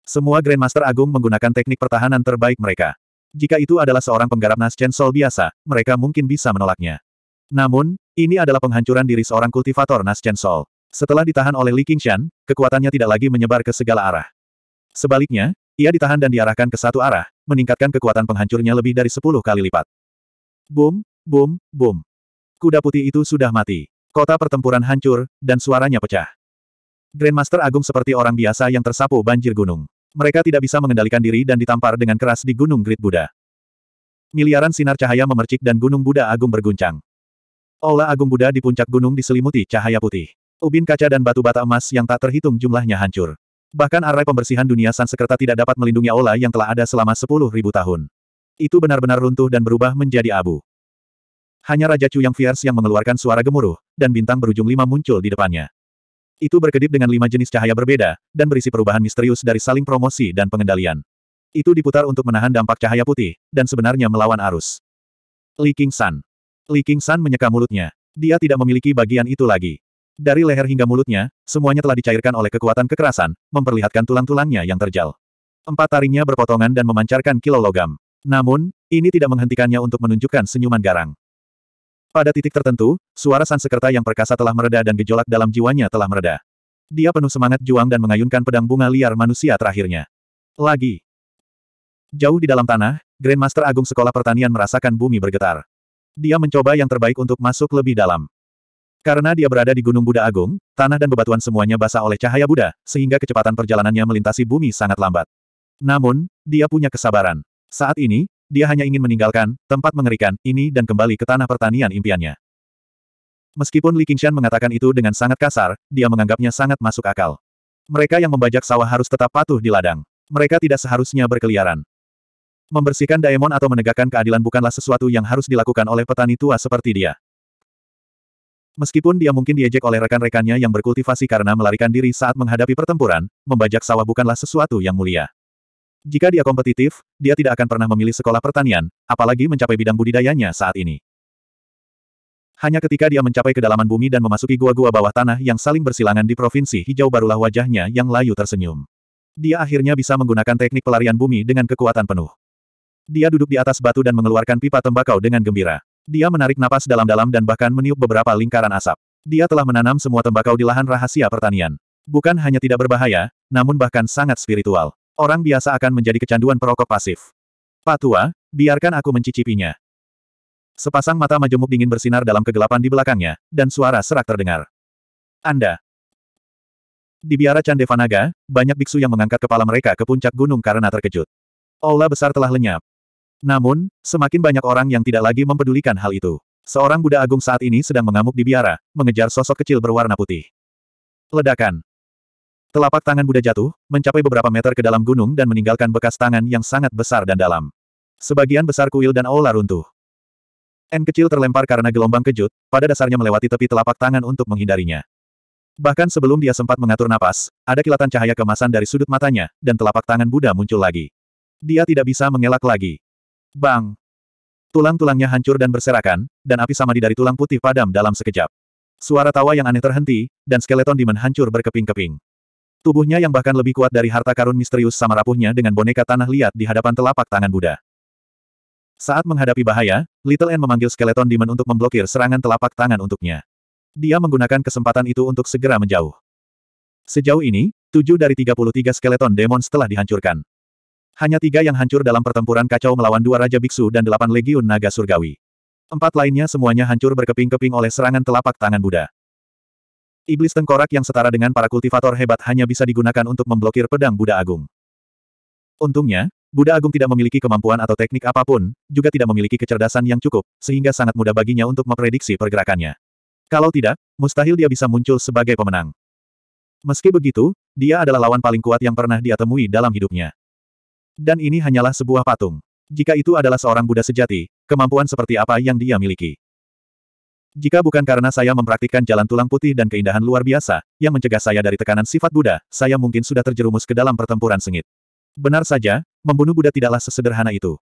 Semua Grandmaster Agung menggunakan teknik pertahanan terbaik mereka. Jika itu adalah seorang penggarap Nas Chen sol biasa, mereka mungkin bisa menolaknya. Namun, ini adalah penghancuran diri seorang kultivator Nas Chen sol. Setelah ditahan oleh Li Qingshan, kekuatannya tidak lagi menyebar ke segala arah. Sebaliknya, ia ditahan dan diarahkan ke satu arah, meningkatkan kekuatan penghancurnya lebih dari sepuluh kali lipat. Boom, boom, boom. Kuda putih itu sudah mati. Kota pertempuran hancur, dan suaranya pecah. Grandmaster Agung seperti orang biasa yang tersapu banjir gunung. Mereka tidak bisa mengendalikan diri dan ditampar dengan keras di Gunung Grid Buddha. Miliaran sinar cahaya memercik dan Gunung Buddha Agung berguncang. Aula Agung Buddha di puncak gunung diselimuti cahaya putih. Ubin kaca dan batu bata emas yang tak terhitung jumlahnya hancur. Bahkan arai pembersihan dunia Sansekerta tidak dapat melindungi Ola yang telah ada selama sepuluh ribu tahun. Itu benar-benar runtuh dan berubah menjadi abu. Hanya Raja Chu yang fierce yang mengeluarkan suara gemuruh, dan bintang berujung lima muncul di depannya. Itu berkedip dengan lima jenis cahaya berbeda, dan berisi perubahan misterius dari saling promosi dan pengendalian. Itu diputar untuk menahan dampak cahaya putih, dan sebenarnya melawan arus. Li King San. Li King San menyeka mulutnya. Dia tidak memiliki bagian itu lagi. Dari leher hingga mulutnya, semuanya telah dicairkan oleh kekuatan kekerasan, memperlihatkan tulang-tulangnya yang terjal. Empat taringnya berpotongan dan memancarkan kilo logam. Namun, ini tidak menghentikannya untuk menunjukkan senyuman garang. Pada titik tertentu, suara Sansekerta yang perkasa telah mereda dan gejolak dalam jiwanya telah mereda. Dia penuh semangat juang dan mengayunkan pedang bunga liar manusia terakhirnya. Lagi. Jauh di dalam tanah, Grandmaster Agung Sekolah Pertanian merasakan bumi bergetar. Dia mencoba yang terbaik untuk masuk lebih dalam. Karena dia berada di Gunung Buddha Agung, tanah dan bebatuan semuanya basah oleh cahaya Buddha, sehingga kecepatan perjalanannya melintasi bumi sangat lambat. Namun, dia punya kesabaran. Saat ini, dia hanya ingin meninggalkan tempat mengerikan ini dan kembali ke tanah pertanian impiannya. Meskipun Li Qingshan mengatakan itu dengan sangat kasar, dia menganggapnya sangat masuk akal. Mereka yang membajak sawah harus tetap patuh di ladang. Mereka tidak seharusnya berkeliaran. Membersihkan daemon atau menegakkan keadilan bukanlah sesuatu yang harus dilakukan oleh petani tua seperti dia. Meskipun dia mungkin diejek oleh rekan-rekannya yang berkultivasi karena melarikan diri saat menghadapi pertempuran, membajak sawah bukanlah sesuatu yang mulia. Jika dia kompetitif, dia tidak akan pernah memilih sekolah pertanian, apalagi mencapai bidang budidayanya saat ini. Hanya ketika dia mencapai kedalaman bumi dan memasuki gua-gua bawah tanah yang saling bersilangan di provinsi hijau barulah wajahnya yang layu tersenyum. Dia akhirnya bisa menggunakan teknik pelarian bumi dengan kekuatan penuh. Dia duduk di atas batu dan mengeluarkan pipa tembakau dengan gembira. Dia menarik napas dalam-dalam dan bahkan meniup beberapa lingkaran asap. Dia telah menanam semua tembakau di lahan rahasia pertanian. Bukan hanya tidak berbahaya, namun bahkan sangat spiritual. Orang biasa akan menjadi kecanduan perokok pasif. Patua, biarkan aku mencicipinya. Sepasang mata majemuk dingin bersinar dalam kegelapan di belakangnya, dan suara serak terdengar. Anda. Di biara Candevanaga, banyak biksu yang mengangkat kepala mereka ke puncak gunung karena terkejut. Ola besar telah lenyap. Namun, semakin banyak orang yang tidak lagi mempedulikan hal itu. Seorang Buddha Agung saat ini sedang mengamuk di biara, mengejar sosok kecil berwarna putih. Ledakan. Telapak tangan Buddha jatuh, mencapai beberapa meter ke dalam gunung dan meninggalkan bekas tangan yang sangat besar dan dalam. Sebagian besar kuil dan aula runtuh. N kecil terlempar karena gelombang kejut, pada dasarnya melewati tepi telapak tangan untuk menghindarinya. Bahkan sebelum dia sempat mengatur napas, ada kilatan cahaya kemasan dari sudut matanya, dan telapak tangan Buddha muncul lagi. Dia tidak bisa mengelak lagi. Bang! Tulang-tulangnya hancur dan berserakan, dan api samadi dari tulang putih padam dalam sekejap. Suara tawa yang aneh terhenti, dan skeleton dimen hancur berkeping-keping. Tubuhnya yang bahkan lebih kuat dari harta karun misterius sama rapuhnya dengan boneka tanah liat di hadapan telapak tangan Buddha. Saat menghadapi bahaya, Little N memanggil skeleton demon untuk memblokir serangan telapak tangan untuknya. Dia menggunakan kesempatan itu untuk segera menjauh. Sejauh ini, tujuh dari 33 skeleton demon setelah dihancurkan. Hanya tiga yang hancur dalam pertempuran kacau melawan dua Raja Biksu dan delapan Legiun Naga Surgawi. Empat lainnya semuanya hancur berkeping-keping oleh serangan telapak tangan Buddha. Iblis tengkorak yang setara dengan para kultivator hebat hanya bisa digunakan untuk memblokir pedang Buddha Agung. Untungnya, Buddha Agung tidak memiliki kemampuan atau teknik apapun, juga tidak memiliki kecerdasan yang cukup, sehingga sangat mudah baginya untuk memprediksi pergerakannya. Kalau tidak, mustahil dia bisa muncul sebagai pemenang. Meski begitu, dia adalah lawan paling kuat yang pernah dia temui dalam hidupnya. Dan ini hanyalah sebuah patung. Jika itu adalah seorang Buddha sejati, kemampuan seperti apa yang dia miliki? Jika bukan karena saya mempraktikkan jalan tulang putih dan keindahan luar biasa, yang mencegah saya dari tekanan sifat Buddha, saya mungkin sudah terjerumus ke dalam pertempuran sengit. Benar saja, membunuh Buddha tidaklah sesederhana itu.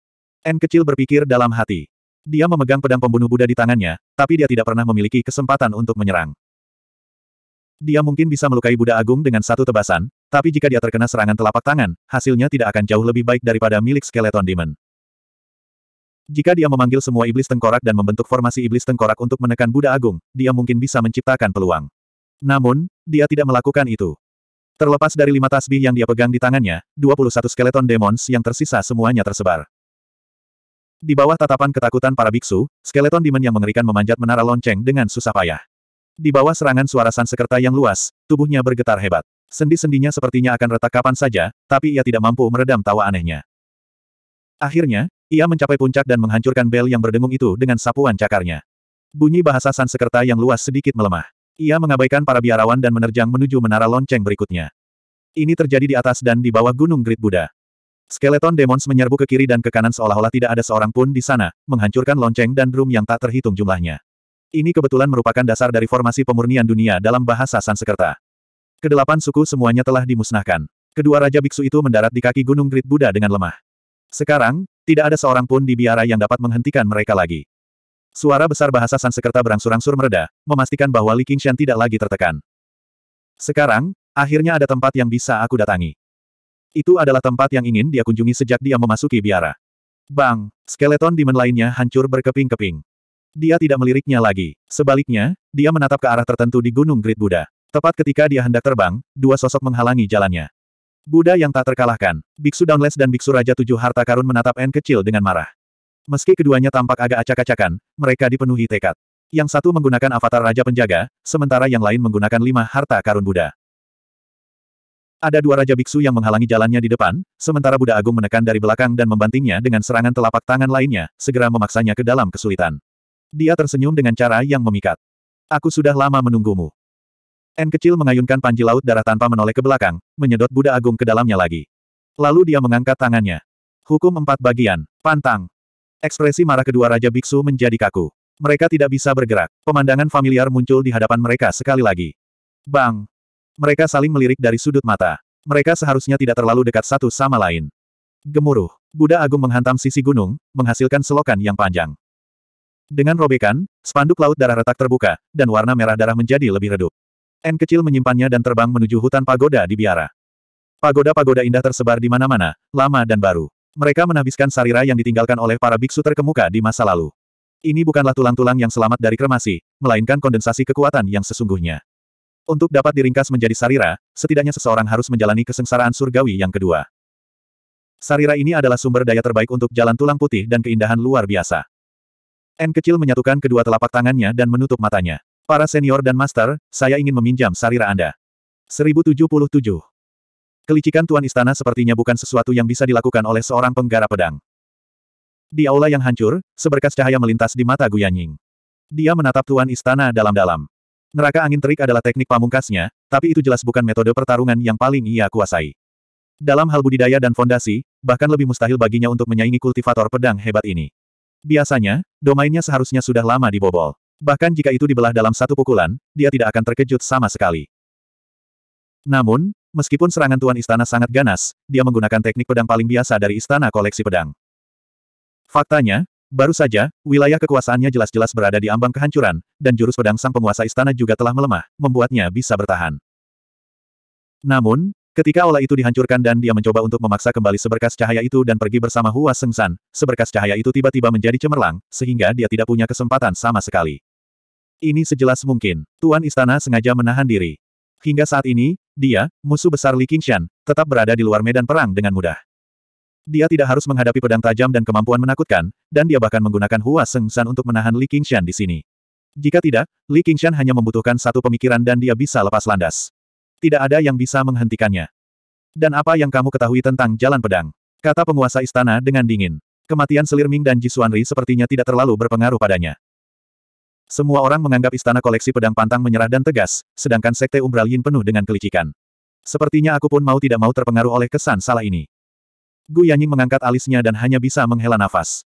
N kecil berpikir dalam hati. Dia memegang pedang pembunuh Buddha di tangannya, tapi dia tidak pernah memiliki kesempatan untuk menyerang. Dia mungkin bisa melukai Buddha Agung dengan satu tebasan, tapi jika dia terkena serangan telapak tangan, hasilnya tidak akan jauh lebih baik daripada milik skeleton demon. Jika dia memanggil semua iblis tengkorak dan membentuk formasi iblis tengkorak untuk menekan Buddha Agung, dia mungkin bisa menciptakan peluang. Namun, dia tidak melakukan itu. Terlepas dari lima tasbih yang dia pegang di tangannya, 21 skeleton demons yang tersisa semuanya tersebar. Di bawah tatapan ketakutan para biksu, skeleton demon yang mengerikan memanjat menara lonceng dengan susah payah. Di bawah serangan suara sansekerta yang luas, tubuhnya bergetar hebat. Sendi-sendinya sepertinya akan retak kapan saja, tapi ia tidak mampu meredam tawa anehnya. Akhirnya, ia mencapai puncak dan menghancurkan bel yang berdengung itu dengan sapuan cakarnya. Bunyi bahasa Sansekerta yang luas sedikit melemah. Ia mengabaikan para biarawan dan menerjang menuju menara lonceng berikutnya. Ini terjadi di atas dan di bawah Gunung Great Buddha. Skeleton demons menyerbu ke kiri dan ke kanan seolah-olah tidak ada seorang pun di sana, menghancurkan lonceng dan drum yang tak terhitung jumlahnya. Ini kebetulan merupakan dasar dari formasi pemurnian dunia dalam bahasa Sansekerta. Kedelapan suku semuanya telah dimusnahkan. Kedua raja biksu itu mendarat di kaki Gunung Great Buddha dengan lemah. Sekarang, tidak ada seorang pun di biara yang dapat menghentikan mereka lagi. Suara besar bahasa Sansekerta berangsur-angsur mereda, memastikan bahwa Li Qingshan tidak lagi tertekan. Sekarang, akhirnya ada tempat yang bisa aku datangi. Itu adalah tempat yang ingin dia kunjungi sejak dia memasuki biara. Bang, skeleton demon lainnya hancur berkeping-keping. Dia tidak meliriknya lagi. Sebaliknya, dia menatap ke arah tertentu di Gunung Grid Buddha. Tepat ketika dia hendak terbang, dua sosok menghalangi jalannya. Buddha yang tak terkalahkan, Biksu Downless dan Biksu Raja Tujuh Harta Karun menatap N kecil dengan marah. Meski keduanya tampak agak acak-acakan, mereka dipenuhi tekad. Yang satu menggunakan avatar Raja Penjaga, sementara yang lain menggunakan lima harta karun Buddha. Ada dua Raja Biksu yang menghalangi jalannya di depan, sementara Buddha Agung menekan dari belakang dan membantingnya dengan serangan telapak tangan lainnya, segera memaksanya ke dalam kesulitan. Dia tersenyum dengan cara yang memikat. Aku sudah lama menunggumu. N kecil mengayunkan panji laut darah tanpa menoleh ke belakang, menyedot Buddha Agung ke dalamnya lagi. Lalu dia mengangkat tangannya. Hukum empat bagian. Pantang. Ekspresi marah kedua Raja Biksu menjadi kaku. Mereka tidak bisa bergerak. Pemandangan familiar muncul di hadapan mereka sekali lagi. Bang! Mereka saling melirik dari sudut mata. Mereka seharusnya tidak terlalu dekat satu sama lain. Gemuruh. Buddha Agung menghantam sisi gunung, menghasilkan selokan yang panjang. Dengan robekan, spanduk laut darah retak terbuka, dan warna merah darah menjadi lebih redup. N kecil menyimpannya dan terbang menuju hutan pagoda di biara. Pagoda-pagoda indah tersebar di mana-mana, lama dan baru. Mereka menabiskan sarira yang ditinggalkan oleh para biksu terkemuka di masa lalu. Ini bukanlah tulang-tulang yang selamat dari kremasi, melainkan kondensasi kekuatan yang sesungguhnya. Untuk dapat diringkas menjadi sarira, setidaknya seseorang harus menjalani kesengsaraan surgawi yang kedua. Sarira ini adalah sumber daya terbaik untuk jalan tulang putih dan keindahan luar biasa. N kecil menyatukan kedua telapak tangannya dan menutup matanya. Para senior dan master, saya ingin meminjam sarira Anda. 1077. Kelicikan Tuan Istana sepertinya bukan sesuatu yang bisa dilakukan oleh seorang penggara pedang. Di aula yang hancur, seberkas cahaya melintas di mata Guyanying. Dia menatap Tuan Istana dalam-dalam. Neraka angin terik adalah teknik pamungkasnya, tapi itu jelas bukan metode pertarungan yang paling ia kuasai. Dalam hal budidaya dan fondasi, bahkan lebih mustahil baginya untuk menyaingi kultivator pedang hebat ini. Biasanya, domainnya seharusnya sudah lama dibobol. Bahkan jika itu dibelah dalam satu pukulan, dia tidak akan terkejut sama sekali. Namun, meskipun serangan Tuan Istana sangat ganas, dia menggunakan teknik pedang paling biasa dari Istana Koleksi Pedang. Faktanya, baru saja, wilayah kekuasaannya jelas-jelas berada di ambang kehancuran, dan jurus pedang sang penguasa istana juga telah melemah, membuatnya bisa bertahan. Namun, Ketika olah itu dihancurkan dan dia mencoba untuk memaksa kembali seberkas cahaya itu dan pergi bersama Hua Sengsan, seberkas cahaya itu tiba-tiba menjadi cemerlang, sehingga dia tidak punya kesempatan sama sekali. Ini sejelas mungkin. Tuan Istana sengaja menahan diri. Hingga saat ini, dia, musuh besar Li Qingshan, tetap berada di luar medan perang dengan mudah. Dia tidak harus menghadapi pedang tajam dan kemampuan menakutkan, dan dia bahkan menggunakan Hua Sengsan untuk menahan Li Qingshan di sini. Jika tidak, Li Qingshan hanya membutuhkan satu pemikiran dan dia bisa lepas landas. Tidak ada yang bisa menghentikannya. Dan apa yang kamu ketahui tentang jalan pedang? Kata penguasa istana dengan dingin. Kematian Selir Ming dan Jisuanri sepertinya tidak terlalu berpengaruh padanya. Semua orang menganggap istana koleksi pedang pantang menyerah dan tegas, sedangkan sekte Umbral Yin penuh dengan kelicikan. Sepertinya aku pun mau tidak mau terpengaruh oleh kesan salah ini. Gu Yanying mengangkat alisnya dan hanya bisa menghela nafas.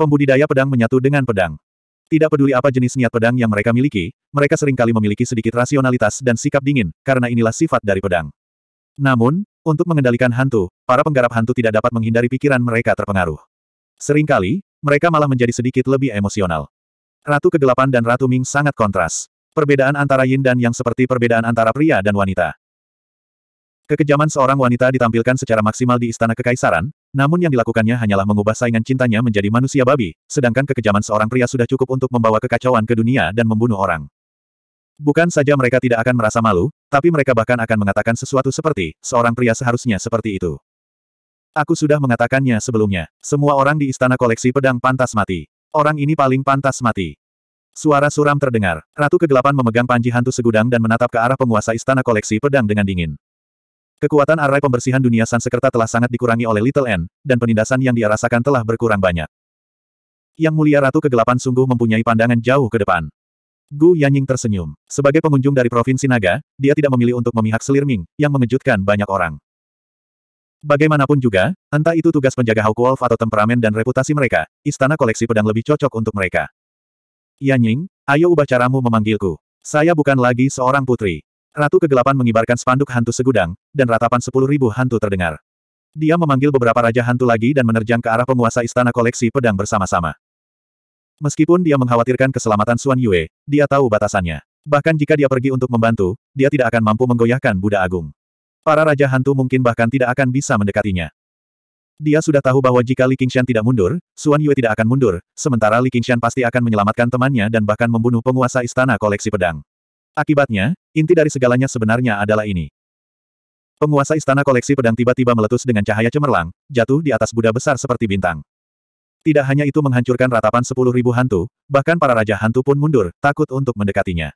Pembudidaya pedang menyatu dengan pedang. Tidak peduli apa jenis niat pedang yang mereka miliki, mereka seringkali memiliki sedikit rasionalitas dan sikap dingin, karena inilah sifat dari pedang. Namun, untuk mengendalikan hantu, para penggarap hantu tidak dapat menghindari pikiran mereka terpengaruh. Seringkali, mereka malah menjadi sedikit lebih emosional. Ratu Kegelapan dan Ratu Ming sangat kontras. Perbedaan antara yin dan yang seperti perbedaan antara pria dan wanita. Kekejaman seorang wanita ditampilkan secara maksimal di Istana Kekaisaran, namun yang dilakukannya hanyalah mengubah saingan cintanya menjadi manusia babi, sedangkan kekejaman seorang pria sudah cukup untuk membawa kekacauan ke dunia dan membunuh orang. Bukan saja mereka tidak akan merasa malu, tapi mereka bahkan akan mengatakan sesuatu seperti, seorang pria seharusnya seperti itu. Aku sudah mengatakannya sebelumnya. Semua orang di istana koleksi pedang pantas mati. Orang ini paling pantas mati. Suara suram terdengar. Ratu kegelapan memegang panji hantu segudang dan menatap ke arah penguasa istana koleksi pedang dengan dingin. Kekuatan arai pembersihan dunia Sansekerta telah sangat dikurangi oleh Little N, dan penindasan yang dia rasakan telah berkurang banyak. Yang Mulia Ratu Kegelapan sungguh mempunyai pandangan jauh ke depan. Gu Yanying tersenyum. Sebagai pengunjung dari Provinsi Naga, dia tidak memilih untuk memihak Ming, yang mengejutkan banyak orang. Bagaimanapun juga, entah itu tugas penjaga Hawk Wolf atau temperamen dan reputasi mereka, istana koleksi pedang lebih cocok untuk mereka. Yanying, ayo ubah caramu memanggilku. Saya bukan lagi seorang putri. Ratu kegelapan mengibarkan spanduk hantu segudang, dan ratapan sepuluh ribu hantu terdengar. Dia memanggil beberapa raja hantu lagi dan menerjang ke arah penguasa istana koleksi pedang bersama-sama. Meskipun dia mengkhawatirkan keselamatan Suan Yue, dia tahu batasannya. Bahkan jika dia pergi untuk membantu, dia tidak akan mampu menggoyahkan Buddha Agung. Para raja hantu mungkin bahkan tidak akan bisa mendekatinya. Dia sudah tahu bahwa jika Li Qingshan tidak mundur, Suan Yue tidak akan mundur, sementara Li Qingshan pasti akan menyelamatkan temannya dan bahkan membunuh penguasa istana koleksi pedang. Akibatnya, inti dari segalanya sebenarnya adalah ini. Penguasa istana koleksi pedang tiba-tiba meletus dengan cahaya cemerlang, jatuh di atas Buddha besar seperti bintang. Tidak hanya itu menghancurkan ratapan sepuluh ribu hantu, bahkan para raja hantu pun mundur, takut untuk mendekatinya.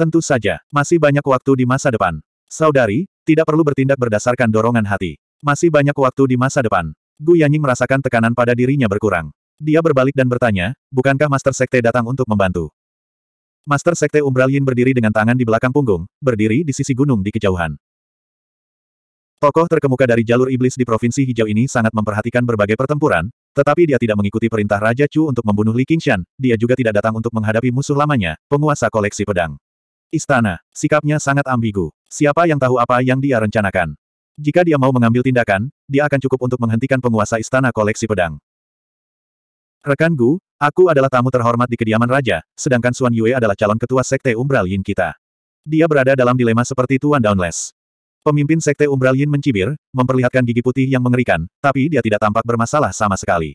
Tentu saja, masih banyak waktu di masa depan. Saudari, tidak perlu bertindak berdasarkan dorongan hati. Masih banyak waktu di masa depan. Gu Yanying merasakan tekanan pada dirinya berkurang. Dia berbalik dan bertanya, bukankah Master Sekte datang untuk membantu? Master Sekte Umbral Yin berdiri dengan tangan di belakang punggung, berdiri di sisi gunung di kejauhan. Tokoh terkemuka dari jalur iblis di Provinsi Hijau ini sangat memperhatikan berbagai pertempuran, tetapi dia tidak mengikuti perintah Raja Chu untuk membunuh Li Qingshan, dia juga tidak datang untuk menghadapi musuh lamanya, penguasa koleksi pedang. Istana, sikapnya sangat ambigu. Siapa yang tahu apa yang dia rencanakan? Jika dia mau mengambil tindakan, dia akan cukup untuk menghentikan penguasa istana koleksi pedang. Rekan Gu, aku adalah tamu terhormat di kediaman raja, sedangkan Suan Yue adalah calon ketua sekte Umbral Yin kita. Dia berada dalam dilema seperti Tuan Downless. Pemimpin sekte Umbral Yin mencibir, memperlihatkan gigi putih yang mengerikan, tapi dia tidak tampak bermasalah sama sekali.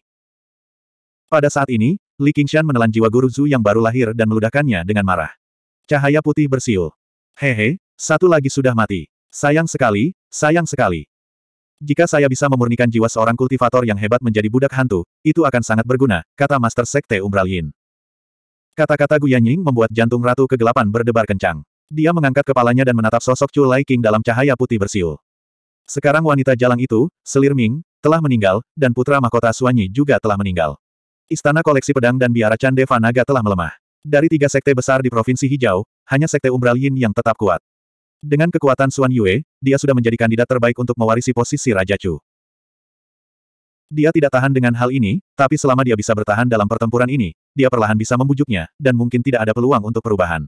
Pada saat ini, Li Qingshan menelan jiwa guru Zhu yang baru lahir dan meludahkannya dengan marah. Cahaya putih bersiul. Hehe, satu lagi sudah mati. Sayang sekali, sayang sekali. Jika saya bisa memurnikan jiwa seorang kultivator yang hebat menjadi budak hantu, itu akan sangat berguna, kata Master Sekte Umbral Yin. Kata-kata Guyanying membuat jantung Ratu Kegelapan berdebar kencang. Dia mengangkat kepalanya dan menatap sosok Chu Lai King dalam cahaya putih bersiul. Sekarang wanita jalang itu, Selir Ming, telah meninggal, dan putra mahkota Suanyi juga telah meninggal. Istana koleksi pedang dan biara Chandeva Naga telah melemah. Dari tiga sekte besar di Provinsi Hijau, hanya sekte Umbral Yin yang tetap kuat. Dengan kekuatan Xuan Yue, dia sudah menjadi kandidat terbaik untuk mewarisi posisi Raja Chu. Dia tidak tahan dengan hal ini, tapi selama dia bisa bertahan dalam pertempuran ini, dia perlahan bisa membujuknya, dan mungkin tidak ada peluang untuk perubahan.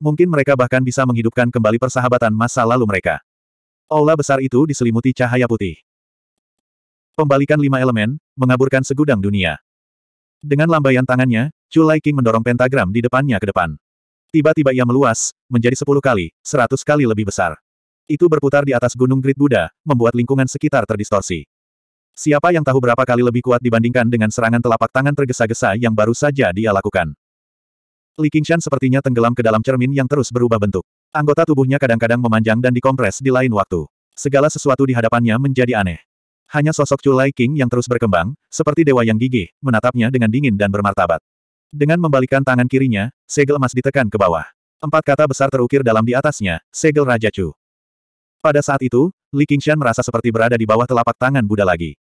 Mungkin mereka bahkan bisa menghidupkan kembali persahabatan masa lalu mereka. Aula besar itu diselimuti cahaya putih. Pembalikan lima elemen, mengaburkan segudang dunia. Dengan lambaian tangannya, Chu Lai King mendorong pentagram di depannya ke depan. Tiba-tiba ia meluas, menjadi sepuluh kali, seratus kali lebih besar. Itu berputar di atas gunung Great Buddha, membuat lingkungan sekitar terdistorsi. Siapa yang tahu berapa kali lebih kuat dibandingkan dengan serangan telapak tangan tergesa-gesa yang baru saja dia lakukan. Li Qingshan sepertinya tenggelam ke dalam cermin yang terus berubah bentuk. Anggota tubuhnya kadang-kadang memanjang dan dikompres di lain waktu. Segala sesuatu di hadapannya menjadi aneh. Hanya sosok Chu Lai King yang terus berkembang, seperti dewa yang gigih, menatapnya dengan dingin dan bermartabat. Dengan membalikkan tangan kirinya, segel emas ditekan ke bawah. Empat kata besar terukir dalam di atasnya, segel Raja Chu. Pada saat itu, Li Qingshan merasa seperti berada di bawah telapak tangan Buddha lagi.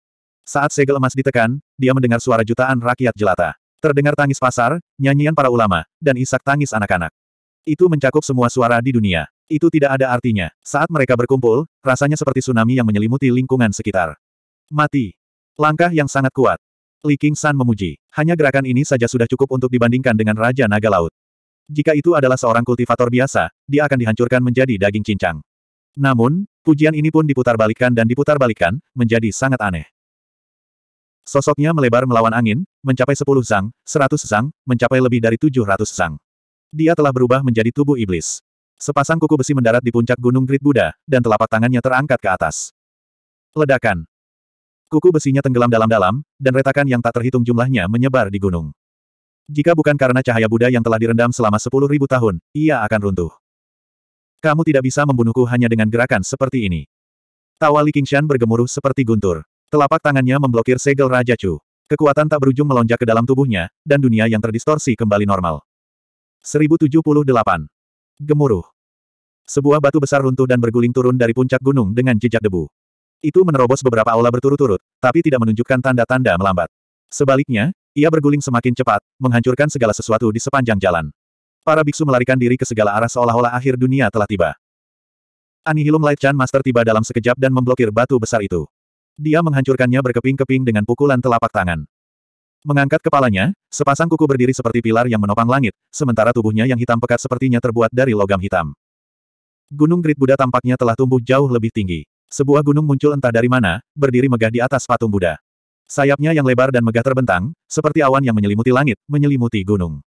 Saat segel emas ditekan, dia mendengar suara jutaan rakyat jelata. Terdengar tangis pasar, nyanyian para ulama, dan isak tangis anak-anak. Itu mencakup semua suara di dunia. Itu tidak ada artinya. Saat mereka berkumpul, rasanya seperti tsunami yang menyelimuti lingkungan sekitar. Mati. Langkah yang sangat kuat. Li King San memuji. Hanya gerakan ini saja sudah cukup untuk dibandingkan dengan Raja Naga Laut. Jika itu adalah seorang kultivator biasa, dia akan dihancurkan menjadi daging cincang. Namun, pujian ini pun diputarbalikkan dan diputarbalikkan, menjadi sangat aneh. Sosoknya melebar melawan angin, mencapai 10 zang, 100 zang, mencapai lebih dari 700 zang. Dia telah berubah menjadi tubuh iblis. Sepasang kuku besi mendarat di puncak gunung Great Buddha, dan telapak tangannya terangkat ke atas. Ledakan. Kuku besinya tenggelam dalam-dalam, dan retakan yang tak terhitung jumlahnya menyebar di gunung. Jika bukan karena cahaya Buddha yang telah direndam selama sepuluh ribu tahun, ia akan runtuh. Kamu tidak bisa membunuhku hanya dengan gerakan seperti ini. Tawa Li Qingshan bergemuruh seperti guntur. Telapak tangannya memblokir segel Raja Chu. Kekuatan tak berujung melonjak ke dalam tubuhnya, dan dunia yang terdistorsi kembali normal. 1078. Gemuruh. Sebuah batu besar runtuh dan berguling turun dari puncak gunung dengan jejak debu. Itu menerobos beberapa aula berturut-turut, tapi tidak menunjukkan tanda-tanda melambat. Sebaliknya, ia berguling semakin cepat, menghancurkan segala sesuatu di sepanjang jalan. Para biksu melarikan diri ke segala arah seolah-olah akhir dunia telah tiba. Anihilum Light Chan Master tiba dalam sekejap dan memblokir batu besar itu. Dia menghancurkannya berkeping-keping dengan pukulan telapak tangan. Mengangkat kepalanya, sepasang kuku berdiri seperti pilar yang menopang langit, sementara tubuhnya yang hitam pekat sepertinya terbuat dari logam hitam. Gunung Grid Buddha tampaknya telah tumbuh jauh lebih tinggi. Sebuah gunung muncul entah dari mana, berdiri megah di atas patung Buddha. Sayapnya yang lebar dan megah terbentang, seperti awan yang menyelimuti langit, menyelimuti gunung.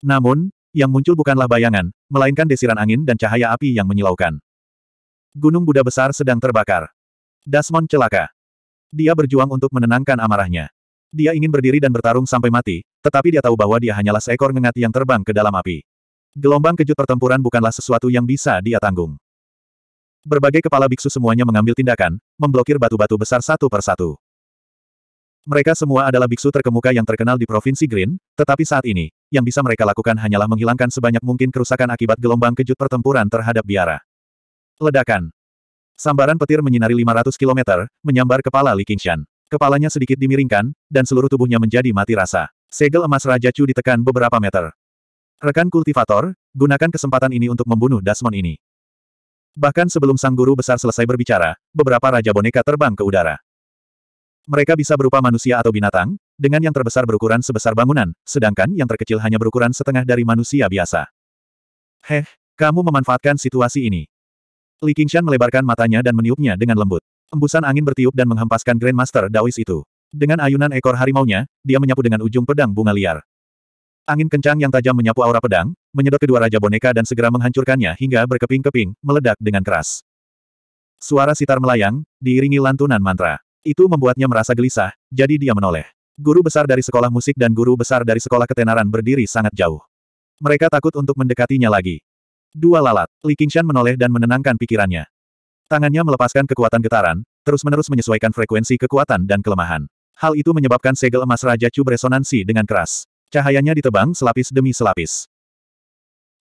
Namun, yang muncul bukanlah bayangan, melainkan desiran angin dan cahaya api yang menyilaukan. Gunung Buddha besar sedang terbakar. Dasmon celaka. Dia berjuang untuk menenangkan amarahnya. Dia ingin berdiri dan bertarung sampai mati, tetapi dia tahu bahwa dia hanyalah seekor ngengat yang terbang ke dalam api. Gelombang kejut pertempuran bukanlah sesuatu yang bisa dia tanggung. Berbagai kepala biksu semuanya mengambil tindakan, memblokir batu-batu besar satu per satu. Mereka semua adalah biksu terkemuka yang terkenal di Provinsi Green, tetapi saat ini, yang bisa mereka lakukan hanyalah menghilangkan sebanyak mungkin kerusakan akibat gelombang kejut pertempuran terhadap biara. Ledakan. Sambaran petir menyinari 500 km, menyambar kepala Li Qingshan. Kepalanya sedikit dimiringkan, dan seluruh tubuhnya menjadi mati rasa. Segel emas Raja Chu ditekan beberapa meter. Rekan kultivator, gunakan kesempatan ini untuk membunuh Dasmon ini. Bahkan sebelum sang guru besar selesai berbicara, beberapa raja boneka terbang ke udara. Mereka bisa berupa manusia atau binatang, dengan yang terbesar berukuran sebesar bangunan, sedangkan yang terkecil hanya berukuran setengah dari manusia biasa. Heh, kamu memanfaatkan situasi ini. Li Qingshan melebarkan matanya dan meniupnya dengan lembut. Embusan angin bertiup dan menghempaskan Grandmaster Daois itu. Dengan ayunan ekor harimaunya, dia menyapu dengan ujung pedang bunga liar. Angin kencang yang tajam menyapu aura pedang, menyedot kedua raja boneka dan segera menghancurkannya hingga berkeping-keping, meledak dengan keras. Suara sitar melayang, diiringi lantunan mantra. Itu membuatnya merasa gelisah, jadi dia menoleh. Guru besar dari sekolah musik dan guru besar dari sekolah ketenaran berdiri sangat jauh. Mereka takut untuk mendekatinya lagi. Dua lalat, Li Qingshan menoleh dan menenangkan pikirannya. Tangannya melepaskan kekuatan getaran, terus-menerus menyesuaikan frekuensi kekuatan dan kelemahan. Hal itu menyebabkan segel emas Raja Chu beresonansi dengan keras. Cahayanya ditebang selapis demi selapis.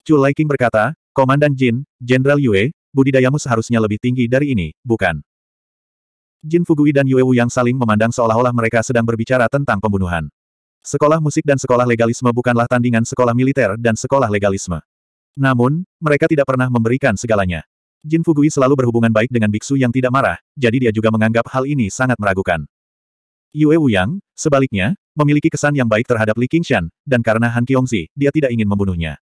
Chu Lai King berkata, Komandan Jin, Jenderal Yue, budidayamu seharusnya lebih tinggi dari ini, bukan? Jin Fugui dan Yue Wu yang saling memandang seolah-olah mereka sedang berbicara tentang pembunuhan. Sekolah musik dan sekolah legalisme bukanlah tandingan sekolah militer dan sekolah legalisme. Namun, mereka tidak pernah memberikan segalanya. Jin Fugui selalu berhubungan baik dengan biksu yang tidak marah, jadi dia juga menganggap hal ini sangat meragukan. Yue Wu yang, sebaliknya, memiliki kesan yang baik terhadap Li Qingshan, dan karena Han Qiongzi, dia tidak ingin membunuhnya.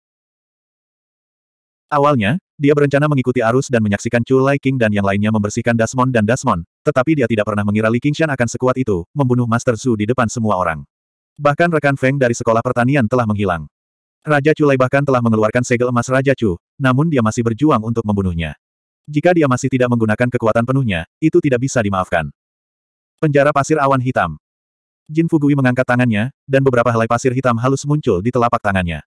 Awalnya, dia berencana mengikuti arus dan menyaksikan Chu Lai King dan yang lainnya membersihkan Dasmon dan Dasmon, tetapi dia tidak pernah mengira Li Qingshan akan sekuat itu, membunuh Master Zhu di depan semua orang. Bahkan rekan Feng dari sekolah pertanian telah menghilang. Raja Chu Lai bahkan telah mengeluarkan segel emas Raja Chu, namun dia masih berjuang untuk membunuhnya. Jika dia masih tidak menggunakan kekuatan penuhnya, itu tidak bisa dimaafkan. Penjara pasir awan hitam. Jin Fugui mengangkat tangannya, dan beberapa helai pasir hitam halus muncul di telapak tangannya.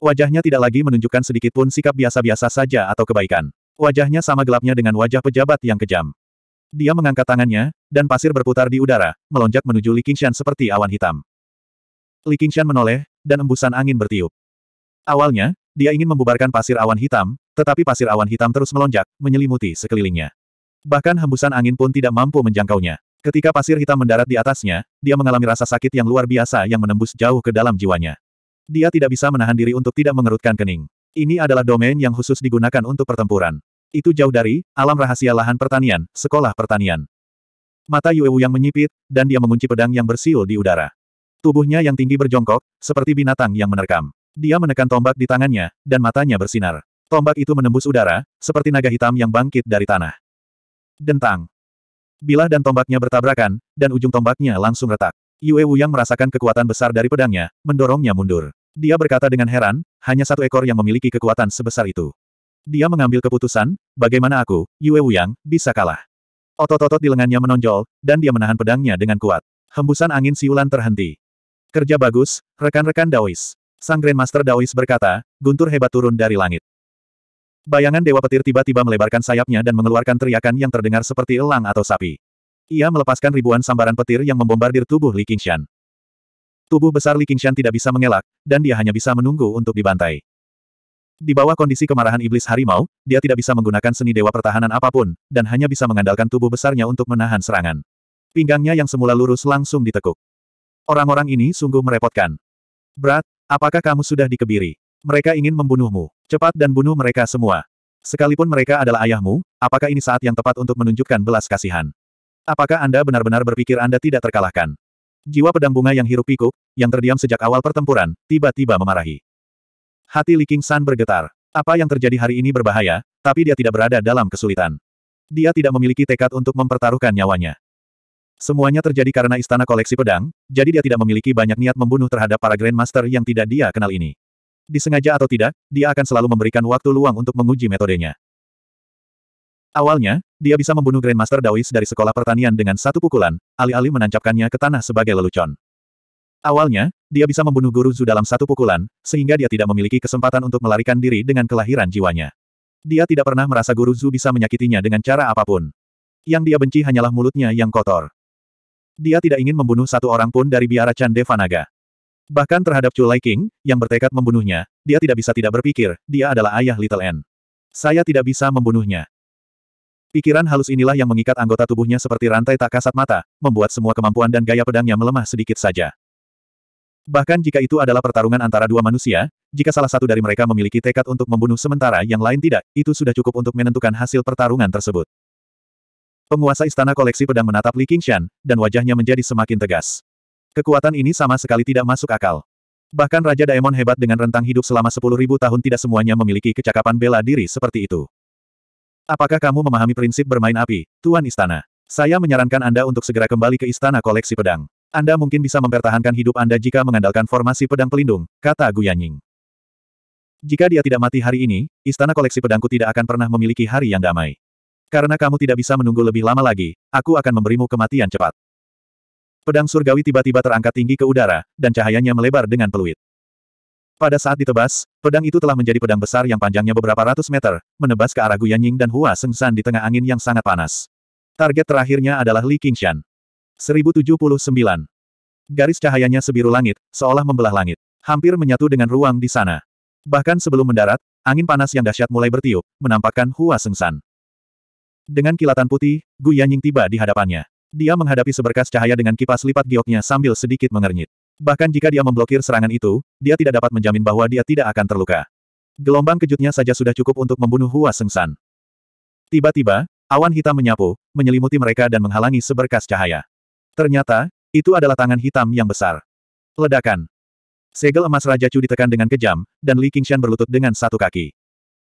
Wajahnya tidak lagi menunjukkan sedikitpun sikap biasa-biasa saja atau kebaikan. Wajahnya sama gelapnya dengan wajah pejabat yang kejam. Dia mengangkat tangannya, dan pasir berputar di udara, melonjak menuju Li Qingshan seperti awan hitam. Li Qingshan menoleh, dan embusan angin bertiup. Awalnya, dia ingin membubarkan pasir awan hitam, tetapi pasir awan hitam terus melonjak, menyelimuti sekelilingnya. Bahkan hembusan angin pun tidak mampu menjangkaunya. Ketika pasir hitam mendarat di atasnya, dia mengalami rasa sakit yang luar biasa yang menembus jauh ke dalam jiwanya. Dia tidak bisa menahan diri untuk tidak mengerutkan kening. Ini adalah domain yang khusus digunakan untuk pertempuran. Itu jauh dari alam rahasia lahan pertanian, sekolah pertanian. Mata Yuewu yang menyipit, dan dia mengunci pedang yang bersiul di udara. Tubuhnya yang tinggi berjongkok, seperti binatang yang menerkam. Dia menekan tombak di tangannya, dan matanya bersinar. Tombak itu menembus udara, seperti naga hitam yang bangkit dari tanah. Dentang. Bilah dan tombaknya bertabrakan, dan ujung tombaknya langsung retak. Yue yang merasakan kekuatan besar dari pedangnya, mendorongnya mundur. Dia berkata dengan heran, hanya satu ekor yang memiliki kekuatan sebesar itu. Dia mengambil keputusan, bagaimana aku, Yue Wuyang, bisa kalah. Otot-otot di lengannya menonjol, dan dia menahan pedangnya dengan kuat. Hembusan angin siulan terhenti. Kerja bagus, rekan-rekan Daois. Sang Grandmaster Daois berkata, guntur hebat turun dari langit. Bayangan Dewa Petir tiba-tiba melebarkan sayapnya dan mengeluarkan teriakan yang terdengar seperti elang atau sapi. Ia melepaskan ribuan sambaran petir yang membombardir tubuh Li Qingshan. Tubuh besar Li Qingshan tidak bisa mengelak, dan dia hanya bisa menunggu untuk dibantai. Di bawah kondisi kemarahan iblis harimau, dia tidak bisa menggunakan seni dewa pertahanan apapun, dan hanya bisa mengandalkan tubuh besarnya untuk menahan serangan. Pinggangnya yang semula lurus langsung ditekuk. Orang-orang ini sungguh merepotkan. Brat, apakah kamu sudah dikebiri? Mereka ingin membunuhmu. Cepat dan bunuh mereka semua. Sekalipun mereka adalah ayahmu, apakah ini saat yang tepat untuk menunjukkan belas kasihan? Apakah Anda benar-benar berpikir Anda tidak terkalahkan? Jiwa pedang bunga yang hirup pikuk, yang terdiam sejak awal pertempuran, tiba-tiba memarahi. Hati Li King San bergetar. Apa yang terjadi hari ini berbahaya, tapi dia tidak berada dalam kesulitan. Dia tidak memiliki tekad untuk mempertaruhkan nyawanya. Semuanya terjadi karena istana koleksi pedang, jadi dia tidak memiliki banyak niat membunuh terhadap para Grandmaster yang tidak dia kenal ini. Disengaja atau tidak, dia akan selalu memberikan waktu luang untuk menguji metodenya. Awalnya, dia bisa membunuh Grandmaster Dawis dari sekolah pertanian dengan satu pukulan, alih-alih menancapkannya ke tanah sebagai lelucon. Awalnya, dia bisa membunuh Guru Zu dalam satu pukulan, sehingga dia tidak memiliki kesempatan untuk melarikan diri dengan kelahiran jiwanya. Dia tidak pernah merasa Guru Zu bisa menyakitinya dengan cara apapun. Yang dia benci hanyalah mulutnya yang kotor. Dia tidak ingin membunuh satu orang pun dari biara Chan Devanaga. Bahkan terhadap Chu Lai King, yang bertekad membunuhnya, dia tidak bisa tidak berpikir, dia adalah ayah Little N. Saya tidak bisa membunuhnya. Pikiran halus inilah yang mengikat anggota tubuhnya seperti rantai tak kasat mata, membuat semua kemampuan dan gaya pedangnya melemah sedikit saja. Bahkan jika itu adalah pertarungan antara dua manusia, jika salah satu dari mereka memiliki tekad untuk membunuh sementara yang lain tidak, itu sudah cukup untuk menentukan hasil pertarungan tersebut. Penguasa istana koleksi pedang menatap Li Qingshan, dan wajahnya menjadi semakin tegas. Kekuatan ini sama sekali tidak masuk akal. Bahkan Raja Daemon hebat dengan rentang hidup selama 10.000 tahun tidak semuanya memiliki kecakapan bela diri seperti itu. Apakah kamu memahami prinsip bermain api, Tuan Istana? Saya menyarankan Anda untuk segera kembali ke Istana Koleksi Pedang. Anda mungkin bisa mempertahankan hidup Anda jika mengandalkan formasi pedang pelindung, kata Guyanying. Jika dia tidak mati hari ini, Istana Koleksi Pedangku tidak akan pernah memiliki hari yang damai. Karena kamu tidak bisa menunggu lebih lama lagi, aku akan memberimu kematian cepat. Pedang surgawi tiba-tiba terangkat tinggi ke udara, dan cahayanya melebar dengan peluit. Pada saat ditebas, pedang itu telah menjadi pedang besar yang panjangnya beberapa ratus meter, menebas ke arah Guyanying dan Hua Sengsan di tengah angin yang sangat panas. Target terakhirnya adalah Li Qingshan. 1079. Garis cahayanya sebiru langit, seolah membelah langit. Hampir menyatu dengan ruang di sana. Bahkan sebelum mendarat, angin panas yang dahsyat mulai bertiup, menampakkan Hua Sengsan. Dengan kilatan putih, Guyanying tiba di hadapannya. Dia menghadapi seberkas cahaya dengan kipas lipat gioknya sambil sedikit mengernyit. Bahkan jika dia memblokir serangan itu, dia tidak dapat menjamin bahwa dia tidak akan terluka. Gelombang kejutnya saja sudah cukup untuk membunuh Hua Sengsan. Tiba-tiba, awan hitam menyapu, menyelimuti mereka dan menghalangi seberkas cahaya. Ternyata, itu adalah tangan hitam yang besar. Ledakan. Segel emas Raja Chu ditekan dengan kejam, dan Li Qingshan berlutut dengan satu kaki.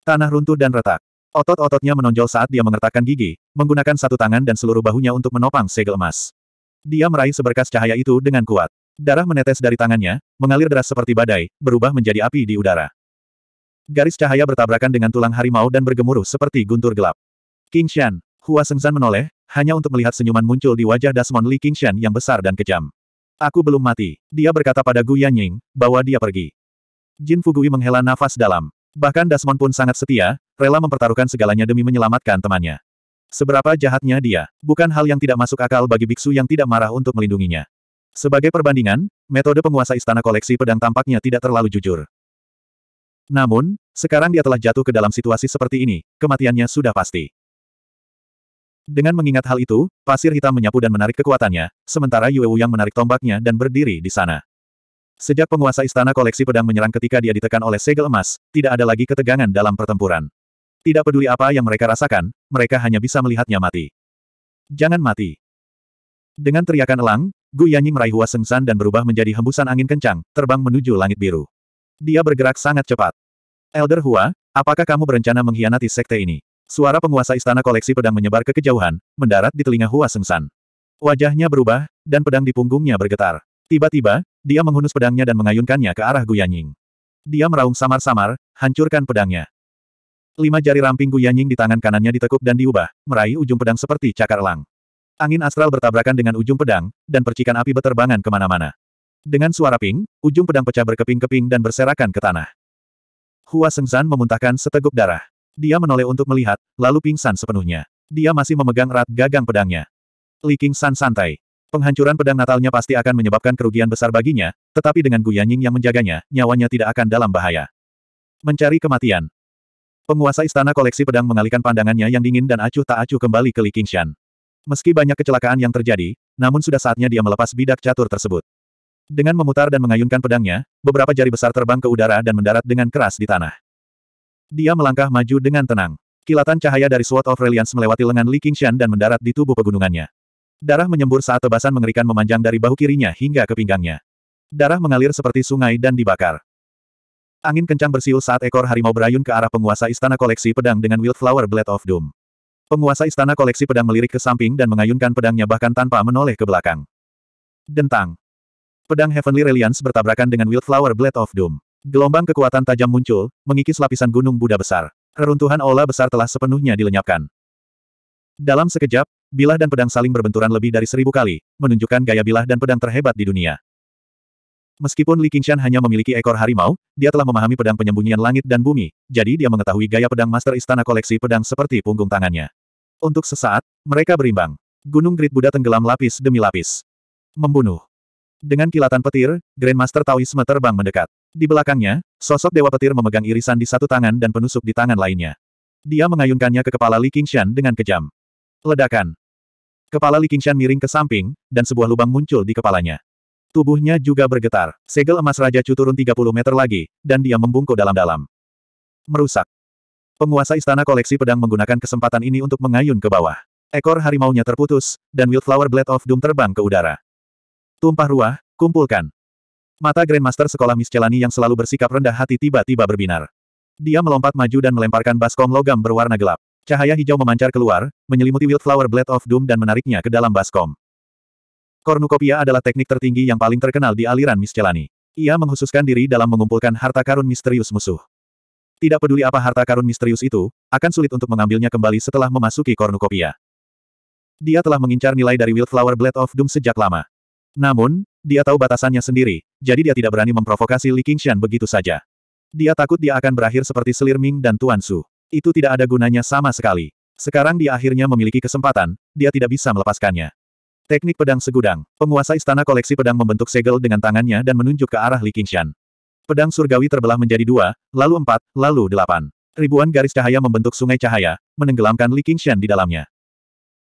Tanah runtuh dan retak. Otot-ototnya menonjol saat dia mengertakkan gigi, menggunakan satu tangan dan seluruh bahunya untuk menopang segel emas. Dia meraih seberkas cahaya itu dengan kuat. Darah menetes dari tangannya, mengalir deras seperti badai, berubah menjadi api di udara. Garis cahaya bertabrakan dengan tulang harimau dan bergemuruh seperti guntur gelap. King Shan, Hua Sengzan menoleh, hanya untuk melihat senyuman muncul di wajah Dasmon Li King Shan yang besar dan kejam. Aku belum mati, dia berkata pada Gu Yanying, bahwa dia pergi. Jin Fugui menghela nafas dalam. Bahkan Dasmon pun sangat setia, rela mempertaruhkan segalanya demi menyelamatkan temannya. Seberapa jahatnya dia, bukan hal yang tidak masuk akal bagi biksu yang tidak marah untuk melindunginya. Sebagai perbandingan, metode penguasa istana koleksi pedang tampaknya tidak terlalu jujur. Namun, sekarang dia telah jatuh ke dalam situasi seperti ini, kematiannya sudah pasti. Dengan mengingat hal itu, pasir hitam menyapu dan menarik kekuatannya, sementara Yue Wu yang menarik tombaknya dan berdiri di sana. Sejak penguasa istana koleksi pedang menyerang ketika dia ditekan oleh segel emas, tidak ada lagi ketegangan dalam pertempuran. Tidak peduli apa yang mereka rasakan, mereka hanya bisa melihatnya mati. Jangan mati. Dengan teriakan elang, Gu Yanyi meraih Hua Sengsan dan berubah menjadi hembusan angin kencang, terbang menuju langit biru. Dia bergerak sangat cepat. Elder Hua, apakah kamu berencana mengkhianati sekte ini? Suara penguasa istana koleksi pedang menyebar ke kejauhan, mendarat di telinga Hua Sengsan. Wajahnya berubah, dan pedang di punggungnya bergetar. Tiba-tiba, dia menghunus pedangnya dan mengayunkannya ke arah Guyanying. Dia meraung samar-samar, hancurkan pedangnya. Lima jari ramping Guyanying di tangan kanannya ditekuk dan diubah, meraih ujung pedang seperti cakar elang. Angin astral bertabrakan dengan ujung pedang, dan percikan api beterbangan kemana-mana. Dengan suara ping, ujung pedang pecah berkeping-keping dan berserakan ke tanah. Hua Sengzan memuntahkan seteguk darah. Dia menoleh untuk melihat, lalu pingsan sepenuhnya. Dia masih memegang erat gagang pedangnya. Li Qing San santai. Penghancuran pedang Natalnya pasti akan menyebabkan kerugian besar baginya, tetapi dengan Gu Yanying yang menjaganya, nyawanya tidak akan dalam bahaya. Mencari kematian. Penguasa istana koleksi pedang mengalihkan pandangannya yang dingin dan acuh tak acuh kembali ke Li Qingshan. Meski banyak kecelakaan yang terjadi, namun sudah saatnya dia melepas bidak catur tersebut. Dengan memutar dan mengayunkan pedangnya, beberapa jari besar terbang ke udara dan mendarat dengan keras di tanah. Dia melangkah maju dengan tenang. Kilatan cahaya dari Sword of Reliance melewati lengan Li Qingshan dan mendarat di tubuh pegunungannya. Darah menyembur saat tebasan mengerikan memanjang dari bahu kirinya hingga ke pinggangnya. Darah mengalir seperti sungai dan dibakar. Angin kencang bersiul saat ekor harimau berayun ke arah penguasa istana koleksi pedang dengan Wildflower Blade of Doom. Penguasa istana koleksi pedang melirik ke samping dan mengayunkan pedangnya bahkan tanpa menoleh ke belakang. Dentang. Pedang Heavenly Reliance bertabrakan dengan Wildflower Blade of Doom. Gelombang kekuatan tajam muncul, mengikis lapisan gunung Buddha besar. Reruntuhan aula besar telah sepenuhnya dilenyapkan. Dalam sekejap, bilah dan pedang saling berbenturan lebih dari seribu kali, menunjukkan gaya bilah dan pedang terhebat di dunia. Meskipun Li Qingshan hanya memiliki ekor harimau, dia telah memahami pedang penyembunyian langit dan bumi, jadi dia mengetahui gaya pedang master istana koleksi pedang seperti punggung tangannya. Untuk sesaat, mereka berimbang. Gunung grit Buddha tenggelam lapis demi lapis. Membunuh. Dengan kilatan petir, Grandmaster Taoisme terbang mendekat. Di belakangnya, sosok Dewa Petir memegang irisan di satu tangan dan penusuk di tangan lainnya. Dia mengayunkannya ke kepala Li Qingshan dengan kejam. Ledakan. Kepala Li Qingshan miring ke samping, dan sebuah lubang muncul di kepalanya. Tubuhnya juga bergetar. Segel emas Raja Chu turun 30 meter lagi, dan dia membungkuk dalam-dalam. Merusak. Penguasa istana koleksi pedang menggunakan kesempatan ini untuk mengayun ke bawah. Ekor harimaunya terputus, dan Wildflower Blade of Doom terbang ke udara. Tumpah ruah, kumpulkan. Mata Grandmaster Sekolah Miscelani yang selalu bersikap rendah hati tiba-tiba berbinar. Dia melompat maju dan melemparkan baskom logam berwarna gelap. Cahaya hijau memancar keluar, menyelimuti Wildflower Blade of Doom dan menariknya ke dalam baskom. Kornukopia adalah teknik tertinggi yang paling terkenal di aliran Miscelani. Ia menghususkan diri dalam mengumpulkan harta karun misterius musuh. Tidak peduli apa harta karun misterius itu, akan sulit untuk mengambilnya kembali setelah memasuki kornukopia. Dia telah mengincar nilai dari Wildflower Blade of Doom sejak lama. Namun, dia tahu batasannya sendiri, jadi dia tidak berani memprovokasi Li Qingshan begitu saja. Dia takut dia akan berakhir seperti Selir Ming dan Tuan Su. Itu tidak ada gunanya sama sekali. Sekarang dia akhirnya memiliki kesempatan, dia tidak bisa melepaskannya. Teknik pedang segudang. Penguasa istana koleksi pedang membentuk segel dengan tangannya dan menunjuk ke arah Li Qingshan. Pedang surgawi terbelah menjadi dua, lalu empat, lalu delapan. Ribuan garis cahaya membentuk sungai cahaya, menenggelamkan Li Qingshan di dalamnya.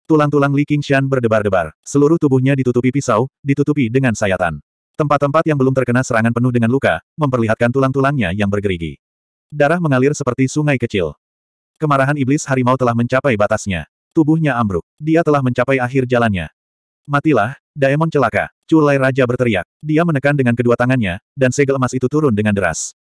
Tulang-tulang Li Qingshan berdebar-debar, seluruh tubuhnya ditutupi pisau, ditutupi dengan sayatan. Tempat-tempat yang belum terkena serangan penuh dengan luka, memperlihatkan tulang-tulangnya yang bergerigi. Darah mengalir seperti sungai kecil. Kemarahan iblis harimau telah mencapai batasnya. Tubuhnya ambruk. Dia telah mencapai akhir jalannya. Matilah, Daemon celaka. Culai Raja berteriak. Dia menekan dengan kedua tangannya, dan segel emas itu turun dengan deras.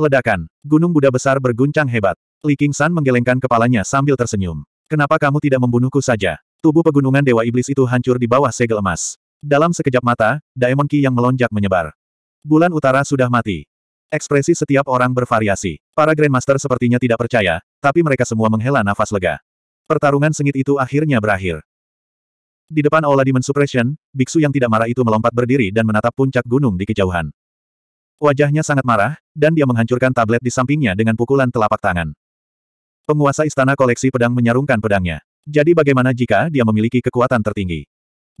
Ledakan. Gunung Buddha besar berguncang hebat. Li San menggelengkan kepalanya sambil tersenyum. Kenapa kamu tidak membunuhku saja? Tubuh pegunungan Dewa Iblis itu hancur di bawah segel emas. Dalam sekejap mata, Daemon Ki yang melonjak menyebar. Bulan utara sudah mati. Ekspresi setiap orang bervariasi. Para Grandmaster sepertinya tidak percaya, tapi mereka semua menghela nafas lega. Pertarungan sengit itu akhirnya berakhir. Di depan Aula Demon Suppression, biksu yang tidak marah itu melompat berdiri dan menatap puncak gunung di kejauhan. Wajahnya sangat marah, dan dia menghancurkan tablet di sampingnya dengan pukulan telapak tangan. Penguasa istana koleksi pedang menyarungkan pedangnya. Jadi bagaimana jika dia memiliki kekuatan tertinggi?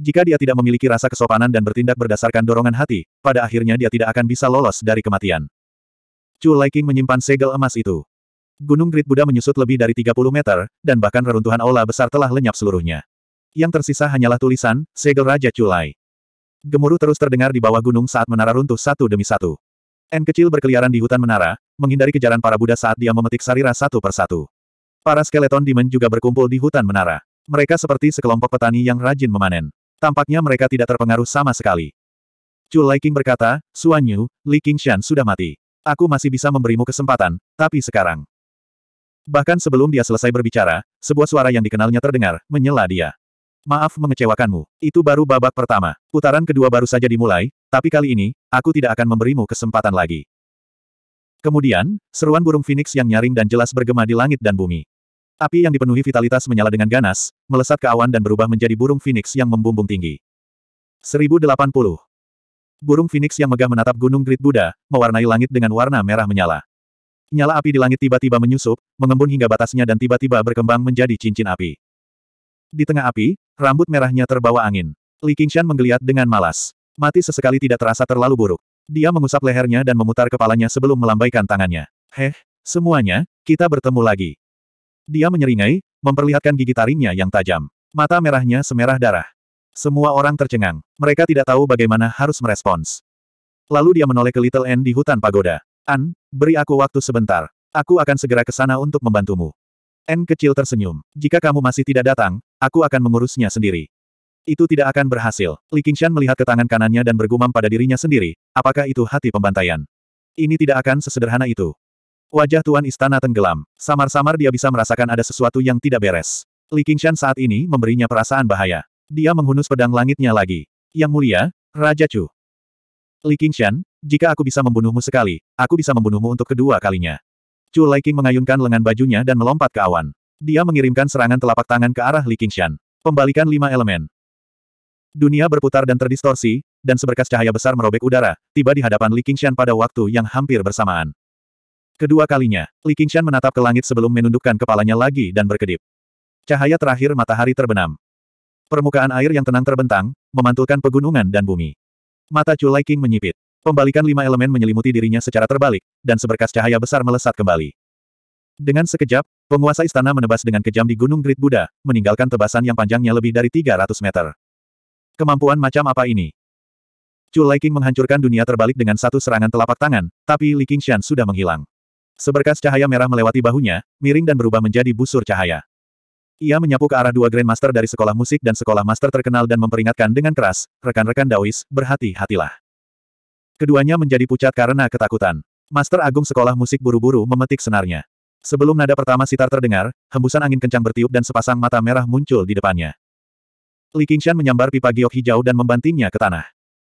Jika dia tidak memiliki rasa kesopanan dan bertindak berdasarkan dorongan hati, pada akhirnya dia tidak akan bisa lolos dari kematian. Chu Liking menyimpan segel emas itu. Gunung Grid Buddha menyusut lebih dari 30 meter, dan bahkan reruntuhan aula besar telah lenyap seluruhnya. Yang tersisa hanyalah tulisan, segel Raja Culai. Gemuruh terus terdengar di bawah gunung saat menara runtuh satu demi satu. N kecil berkeliaran di hutan menara, menghindari kejaran para Buddha saat dia memetik sarira satu persatu. Para skeleton demon juga berkumpul di hutan menara. Mereka seperti sekelompok petani yang rajin memanen. Tampaknya mereka tidak terpengaruh sama sekali. Chu Liking berkata, Suan Yu, Li Qingshan sudah mati aku masih bisa memberimu kesempatan, tapi sekarang. Bahkan sebelum dia selesai berbicara, sebuah suara yang dikenalnya terdengar, menyela dia. Maaf mengecewakanmu, itu baru babak pertama. Putaran kedua baru saja dimulai, tapi kali ini, aku tidak akan memberimu kesempatan lagi. Kemudian, seruan burung phoenix yang nyaring dan jelas bergema di langit dan bumi. Api yang dipenuhi vitalitas menyala dengan ganas, melesat ke awan dan berubah menjadi burung phoenix yang membumbung tinggi. 1080 Burung Phoenix yang megah menatap gunung Great Buddha, mewarnai langit dengan warna merah menyala. Nyala api di langit tiba-tiba menyusup, mengembun hingga batasnya dan tiba-tiba berkembang menjadi cincin api. Di tengah api, rambut merahnya terbawa angin. Li Qingshan menggeliat dengan malas. Mati sesekali tidak terasa terlalu buruk. Dia mengusap lehernya dan memutar kepalanya sebelum melambaikan tangannya. Heh, semuanya, kita bertemu lagi. Dia menyeringai, memperlihatkan gigi taringnya yang tajam. Mata merahnya semerah darah. Semua orang tercengang. Mereka tidak tahu bagaimana harus merespons. Lalu dia menoleh ke Little N di hutan pagoda. An, beri aku waktu sebentar. Aku akan segera ke sana untuk membantumu. N kecil tersenyum. Jika kamu masih tidak datang, aku akan mengurusnya sendiri. Itu tidak akan berhasil. Li Qingshan melihat ke tangan kanannya dan bergumam pada dirinya sendiri, apakah itu hati pembantaian? Ini tidak akan sesederhana itu. Wajah Tuan Istana tenggelam. Samar-samar dia bisa merasakan ada sesuatu yang tidak beres. Li Qingshan saat ini memberinya perasaan bahaya. Dia menghunus pedang langitnya lagi. Yang mulia, Raja Chu. Li Qingshan, jika aku bisa membunuhmu sekali, aku bisa membunuhmu untuk kedua kalinya. Chu Qing mengayunkan lengan bajunya dan melompat ke awan. Dia mengirimkan serangan telapak tangan ke arah Li Qingshan. Pembalikan lima elemen. Dunia berputar dan terdistorsi, dan seberkas cahaya besar merobek udara, tiba di hadapan Li Qingshan pada waktu yang hampir bersamaan. Kedua kalinya, Li Qingshan menatap ke langit sebelum menundukkan kepalanya lagi dan berkedip. Cahaya terakhir matahari terbenam. Permukaan air yang tenang terbentang, memantulkan pegunungan dan bumi. Mata Chu Lai King menyipit. Pembalikan lima elemen menyelimuti dirinya secara terbalik, dan seberkas cahaya besar melesat kembali. Dengan sekejap, penguasa istana menebas dengan kejam di Gunung Great Buddha, meninggalkan tebasan yang panjangnya lebih dari 300 meter. Kemampuan macam apa ini? Chu Lai King menghancurkan dunia terbalik dengan satu serangan telapak tangan, tapi Li Qingshan sudah menghilang. Seberkas cahaya merah melewati bahunya, miring dan berubah menjadi busur cahaya. Ia menyapu ke arah dua Grandmaster dari sekolah musik dan sekolah master terkenal dan memperingatkan dengan keras, rekan-rekan Daois, berhati-hatilah. Keduanya menjadi pucat karena ketakutan. Master Agung Sekolah Musik buru-buru memetik senarnya. Sebelum nada pertama sitar terdengar, hembusan angin kencang bertiup dan sepasang mata merah muncul di depannya. Li Qingshan menyambar pipa giok hijau dan membantingnya ke tanah.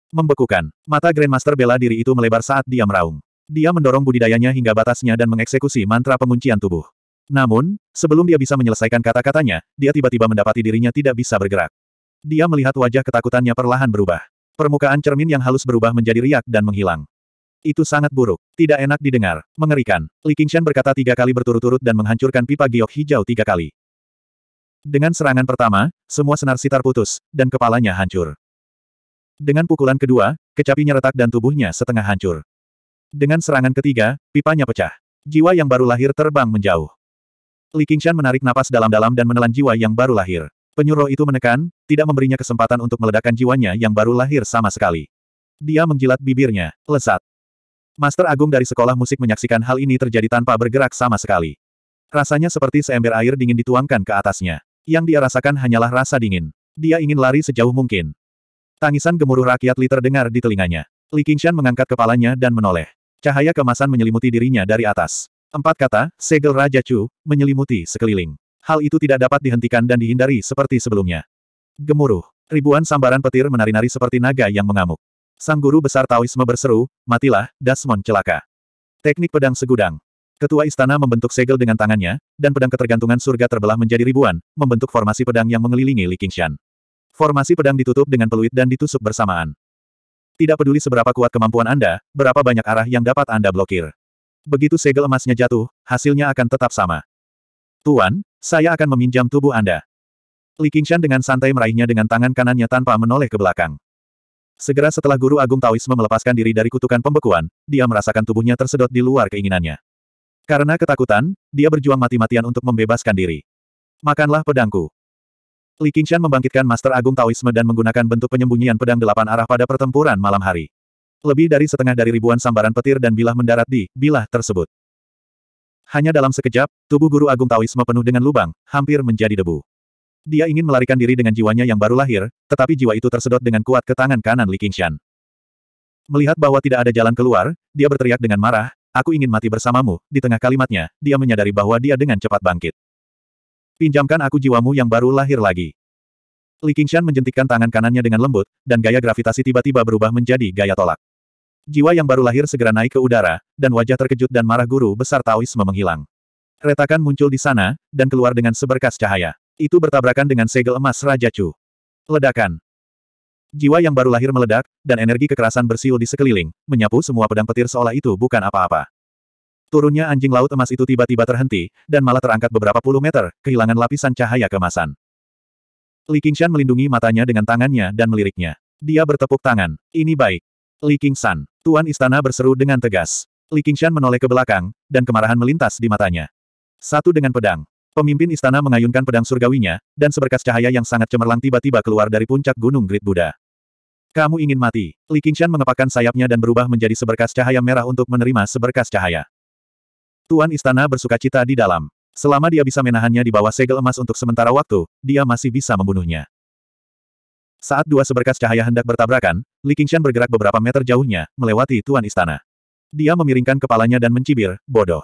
Membekukan, mata Grandmaster bela diri itu melebar saat dia meraung. Dia mendorong budidayanya hingga batasnya dan mengeksekusi mantra penguncian tubuh. Namun, sebelum dia bisa menyelesaikan kata-katanya, dia tiba-tiba mendapati dirinya tidak bisa bergerak. Dia melihat wajah ketakutannya perlahan berubah. Permukaan cermin yang halus berubah menjadi riak dan menghilang. Itu sangat buruk. Tidak enak didengar. Mengerikan. Li Qingshan berkata tiga kali berturut-turut dan menghancurkan pipa giok hijau tiga kali. Dengan serangan pertama, semua senar sitar putus, dan kepalanya hancur. Dengan pukulan kedua, kecapinya retak dan tubuhnya setengah hancur. Dengan serangan ketiga, pipanya pecah. Jiwa yang baru lahir terbang menjauh. Li Qingshan menarik napas dalam-dalam dan menelan jiwa yang baru lahir. Penyuruh itu menekan, tidak memberinya kesempatan untuk meledakkan jiwanya yang baru lahir sama sekali. Dia menjilat bibirnya, lesat. Master Agung dari sekolah musik menyaksikan hal ini terjadi tanpa bergerak sama sekali. Rasanya seperti seember air dingin dituangkan ke atasnya. Yang dia rasakan hanyalah rasa dingin. Dia ingin lari sejauh mungkin. Tangisan gemuruh rakyat Li terdengar di telinganya. Li Qingshan mengangkat kepalanya dan menoleh. Cahaya kemasan menyelimuti dirinya dari atas. Empat kata, segel Raja Chu, menyelimuti sekeliling. Hal itu tidak dapat dihentikan dan dihindari seperti sebelumnya. Gemuruh. Ribuan sambaran petir menari-nari seperti naga yang mengamuk. Sang guru besar Taoisme berseru, matilah, Dasmon celaka. Teknik pedang segudang. Ketua istana membentuk segel dengan tangannya, dan pedang ketergantungan surga terbelah menjadi ribuan, membentuk formasi pedang yang mengelilingi Li Qingshan. Formasi pedang ditutup dengan peluit dan ditusuk bersamaan. Tidak peduli seberapa kuat kemampuan Anda, berapa banyak arah yang dapat Anda blokir begitu segel emasnya jatuh, hasilnya akan tetap sama. Tuan, saya akan meminjam tubuh Anda. Li Qingshan dengan santai meraihnya dengan tangan kanannya tanpa menoleh ke belakang. Segera setelah Guru Agung Taoisme melepaskan diri dari kutukan pembekuan, dia merasakan tubuhnya tersedot di luar keinginannya. Karena ketakutan, dia berjuang mati-matian untuk membebaskan diri. Makanlah pedangku. Li Qingshan membangkitkan Master Agung Taoisme dan menggunakan bentuk penyembunyian pedang delapan arah pada pertempuran malam hari. Lebih dari setengah dari ribuan sambaran petir dan bilah mendarat di bilah tersebut. Hanya dalam sekejap, tubuh guru agung Taoisme penuh dengan lubang, hampir menjadi debu. Dia ingin melarikan diri dengan jiwanya yang baru lahir, tetapi jiwa itu tersedot dengan kuat ke tangan kanan Li Qingshan. Melihat bahwa tidak ada jalan keluar, dia berteriak dengan marah, aku ingin mati bersamamu, di tengah kalimatnya, dia menyadari bahwa dia dengan cepat bangkit. Pinjamkan aku jiwamu yang baru lahir lagi. Li Qingshan menjentikkan tangan kanannya dengan lembut, dan gaya gravitasi tiba-tiba berubah menjadi gaya tolak. Jiwa yang baru lahir segera naik ke udara, dan wajah terkejut dan marah guru besar Taoisme menghilang. Retakan muncul di sana, dan keluar dengan seberkas cahaya. Itu bertabrakan dengan segel emas Raja Chu. Ledakan. Jiwa yang baru lahir meledak, dan energi kekerasan bersiul di sekeliling, menyapu semua pedang petir seolah itu bukan apa-apa. Turunnya anjing laut emas itu tiba-tiba terhenti, dan malah terangkat beberapa puluh meter, kehilangan lapisan cahaya kemasan. Li Qingshan melindungi matanya dengan tangannya dan meliriknya. Dia bertepuk tangan. Ini baik. Li Qingshan. Tuan Istana berseru dengan tegas. Li Qingshan menoleh ke belakang, dan kemarahan melintas di matanya. Satu dengan pedang. Pemimpin istana mengayunkan pedang surgawinya, dan seberkas cahaya yang sangat cemerlang tiba-tiba keluar dari puncak gunung Great Buddha. Kamu ingin mati. Li Qingshan mengepakkan sayapnya dan berubah menjadi seberkas cahaya merah untuk menerima seberkas cahaya. Tuan istana bersuka cita di dalam. Selama dia bisa menahannya di bawah segel emas untuk sementara waktu, dia masih bisa membunuhnya. Saat dua seberkas cahaya hendak bertabrakan, Li Qingshan bergerak beberapa meter jauhnya, melewati Tuan Istana. Dia memiringkan kepalanya dan mencibir, bodoh.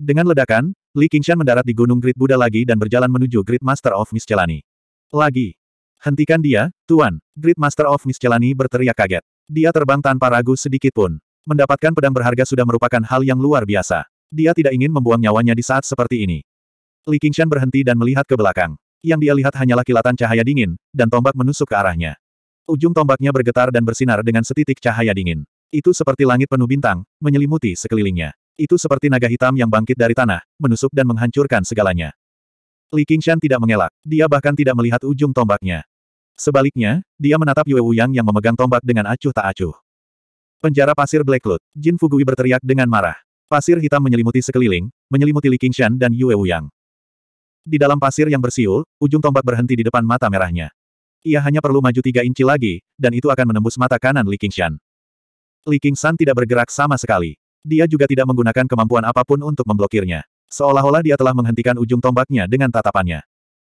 Dengan ledakan, Li Qingshan mendarat di Gunung Great Buddha lagi dan berjalan menuju Great Master of Miscellany. Lagi. Hentikan dia, Tuan. Great Master of Miscellany berteriak kaget. Dia terbang tanpa ragu sedikit pun. Mendapatkan pedang berharga sudah merupakan hal yang luar biasa. Dia tidak ingin membuang nyawanya di saat seperti ini. Li Qingshan berhenti dan melihat ke belakang yang dia lihat hanyalah kilatan cahaya dingin, dan tombak menusuk ke arahnya. Ujung tombaknya bergetar dan bersinar dengan setitik cahaya dingin. Itu seperti langit penuh bintang, menyelimuti sekelilingnya. Itu seperti naga hitam yang bangkit dari tanah, menusuk dan menghancurkan segalanya. Li Qingshan tidak mengelak, dia bahkan tidak melihat ujung tombaknya. Sebaliknya, dia menatap Yue Wuyang yang memegang tombak dengan acuh tak acuh. Penjara pasir Black Jin Fugui berteriak dengan marah. Pasir hitam menyelimuti sekeliling, menyelimuti Li Qingshan dan Yue Wuyang. Di dalam pasir yang bersiul, ujung tombak berhenti di depan mata merahnya. Ia hanya perlu maju tiga inci lagi, dan itu akan menembus mata kanan Li Qingshan. Li Qingshan tidak bergerak sama sekali. Dia juga tidak menggunakan kemampuan apapun untuk memblokirnya. Seolah-olah dia telah menghentikan ujung tombaknya dengan tatapannya.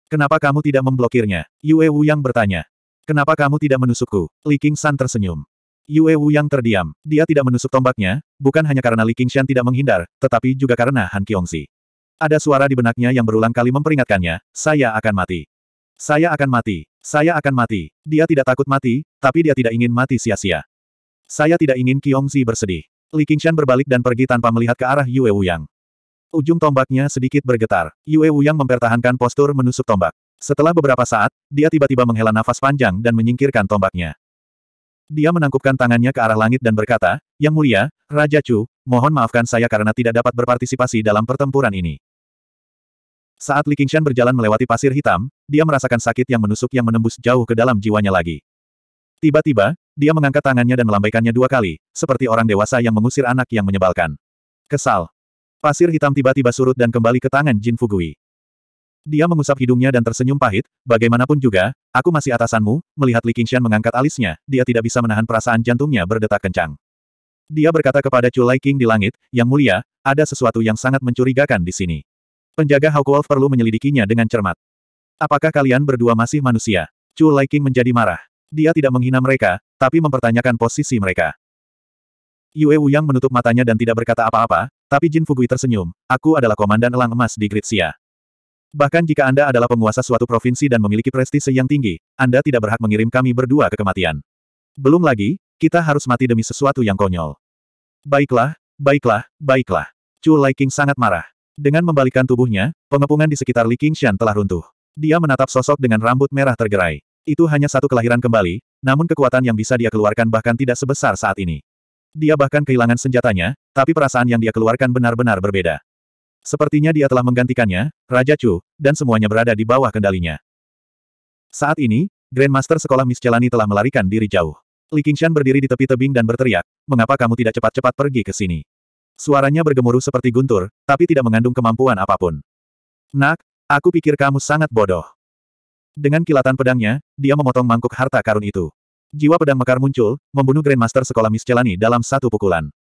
Kenapa kamu tidak memblokirnya? Yue Wu yang bertanya. Kenapa kamu tidak menusukku? Li Qingshan tersenyum. Yue Wu yang terdiam. Dia tidak menusuk tombaknya, bukan hanya karena Li Qingshan tidak menghindar, tetapi juga karena Han Si. Ada suara di benaknya yang berulang kali memperingatkannya, saya akan mati. Saya akan mati. Saya akan mati. Dia tidak takut mati, tapi dia tidak ingin mati sia-sia. Saya tidak ingin Zi bersedih. Li Qingshan berbalik dan pergi tanpa melihat ke arah Yue Wuyang. Ujung tombaknya sedikit bergetar. Yue Wuyang mempertahankan postur menusuk tombak. Setelah beberapa saat, dia tiba-tiba menghela nafas panjang dan menyingkirkan tombaknya. Dia menangkupkan tangannya ke arah langit dan berkata, Yang mulia, Raja Chu, mohon maafkan saya karena tidak dapat berpartisipasi dalam pertempuran ini. Saat Li Qingshan berjalan melewati pasir hitam, dia merasakan sakit yang menusuk yang menembus jauh ke dalam jiwanya lagi. Tiba-tiba, dia mengangkat tangannya dan melambaikannya dua kali, seperti orang dewasa yang mengusir anak yang menyebalkan. Kesal. Pasir hitam tiba-tiba surut dan kembali ke tangan Jin Fugui. Dia mengusap hidungnya dan tersenyum pahit, bagaimanapun juga, aku masih atasanmu, melihat Li Qingshan mengangkat alisnya, dia tidak bisa menahan perasaan jantungnya berdetak kencang. Dia berkata kepada Lai King di langit, yang mulia, ada sesuatu yang sangat mencurigakan di sini. Penjaga Hawkwolf perlu menyelidikinya dengan cermat. Apakah kalian berdua masih manusia? Chu Liking menjadi marah. Dia tidak menghina mereka, tapi mempertanyakan posisi mereka. Yue Wuyang menutup matanya dan tidak berkata apa-apa, tapi Jin Fugui tersenyum, aku adalah komandan elang emas di Gritsia. Bahkan jika Anda adalah penguasa suatu provinsi dan memiliki prestise yang tinggi, Anda tidak berhak mengirim kami berdua ke kematian. Belum lagi, kita harus mati demi sesuatu yang konyol. Baiklah, baiklah, baiklah. Chu Liking sangat marah. Dengan membalikkan tubuhnya, pengepungan di sekitar Li Qingshan telah runtuh. Dia menatap sosok dengan rambut merah tergerai. Itu hanya satu kelahiran kembali, namun kekuatan yang bisa dia keluarkan bahkan tidak sebesar saat ini. Dia bahkan kehilangan senjatanya, tapi perasaan yang dia keluarkan benar-benar berbeda. Sepertinya dia telah menggantikannya, Raja Chu, dan semuanya berada di bawah kendalinya. Saat ini, Grandmaster Sekolah Miscelani telah melarikan diri jauh. Li Qingshan berdiri di tepi tebing dan berteriak, mengapa kamu tidak cepat-cepat pergi ke sini? Suaranya bergemuruh seperti guntur, tapi tidak mengandung kemampuan apapun. Nak, aku pikir kamu sangat bodoh. Dengan kilatan pedangnya, dia memotong mangkuk harta karun itu. Jiwa pedang mekar muncul, membunuh Grandmaster Sekolah Miscelani dalam satu pukulan.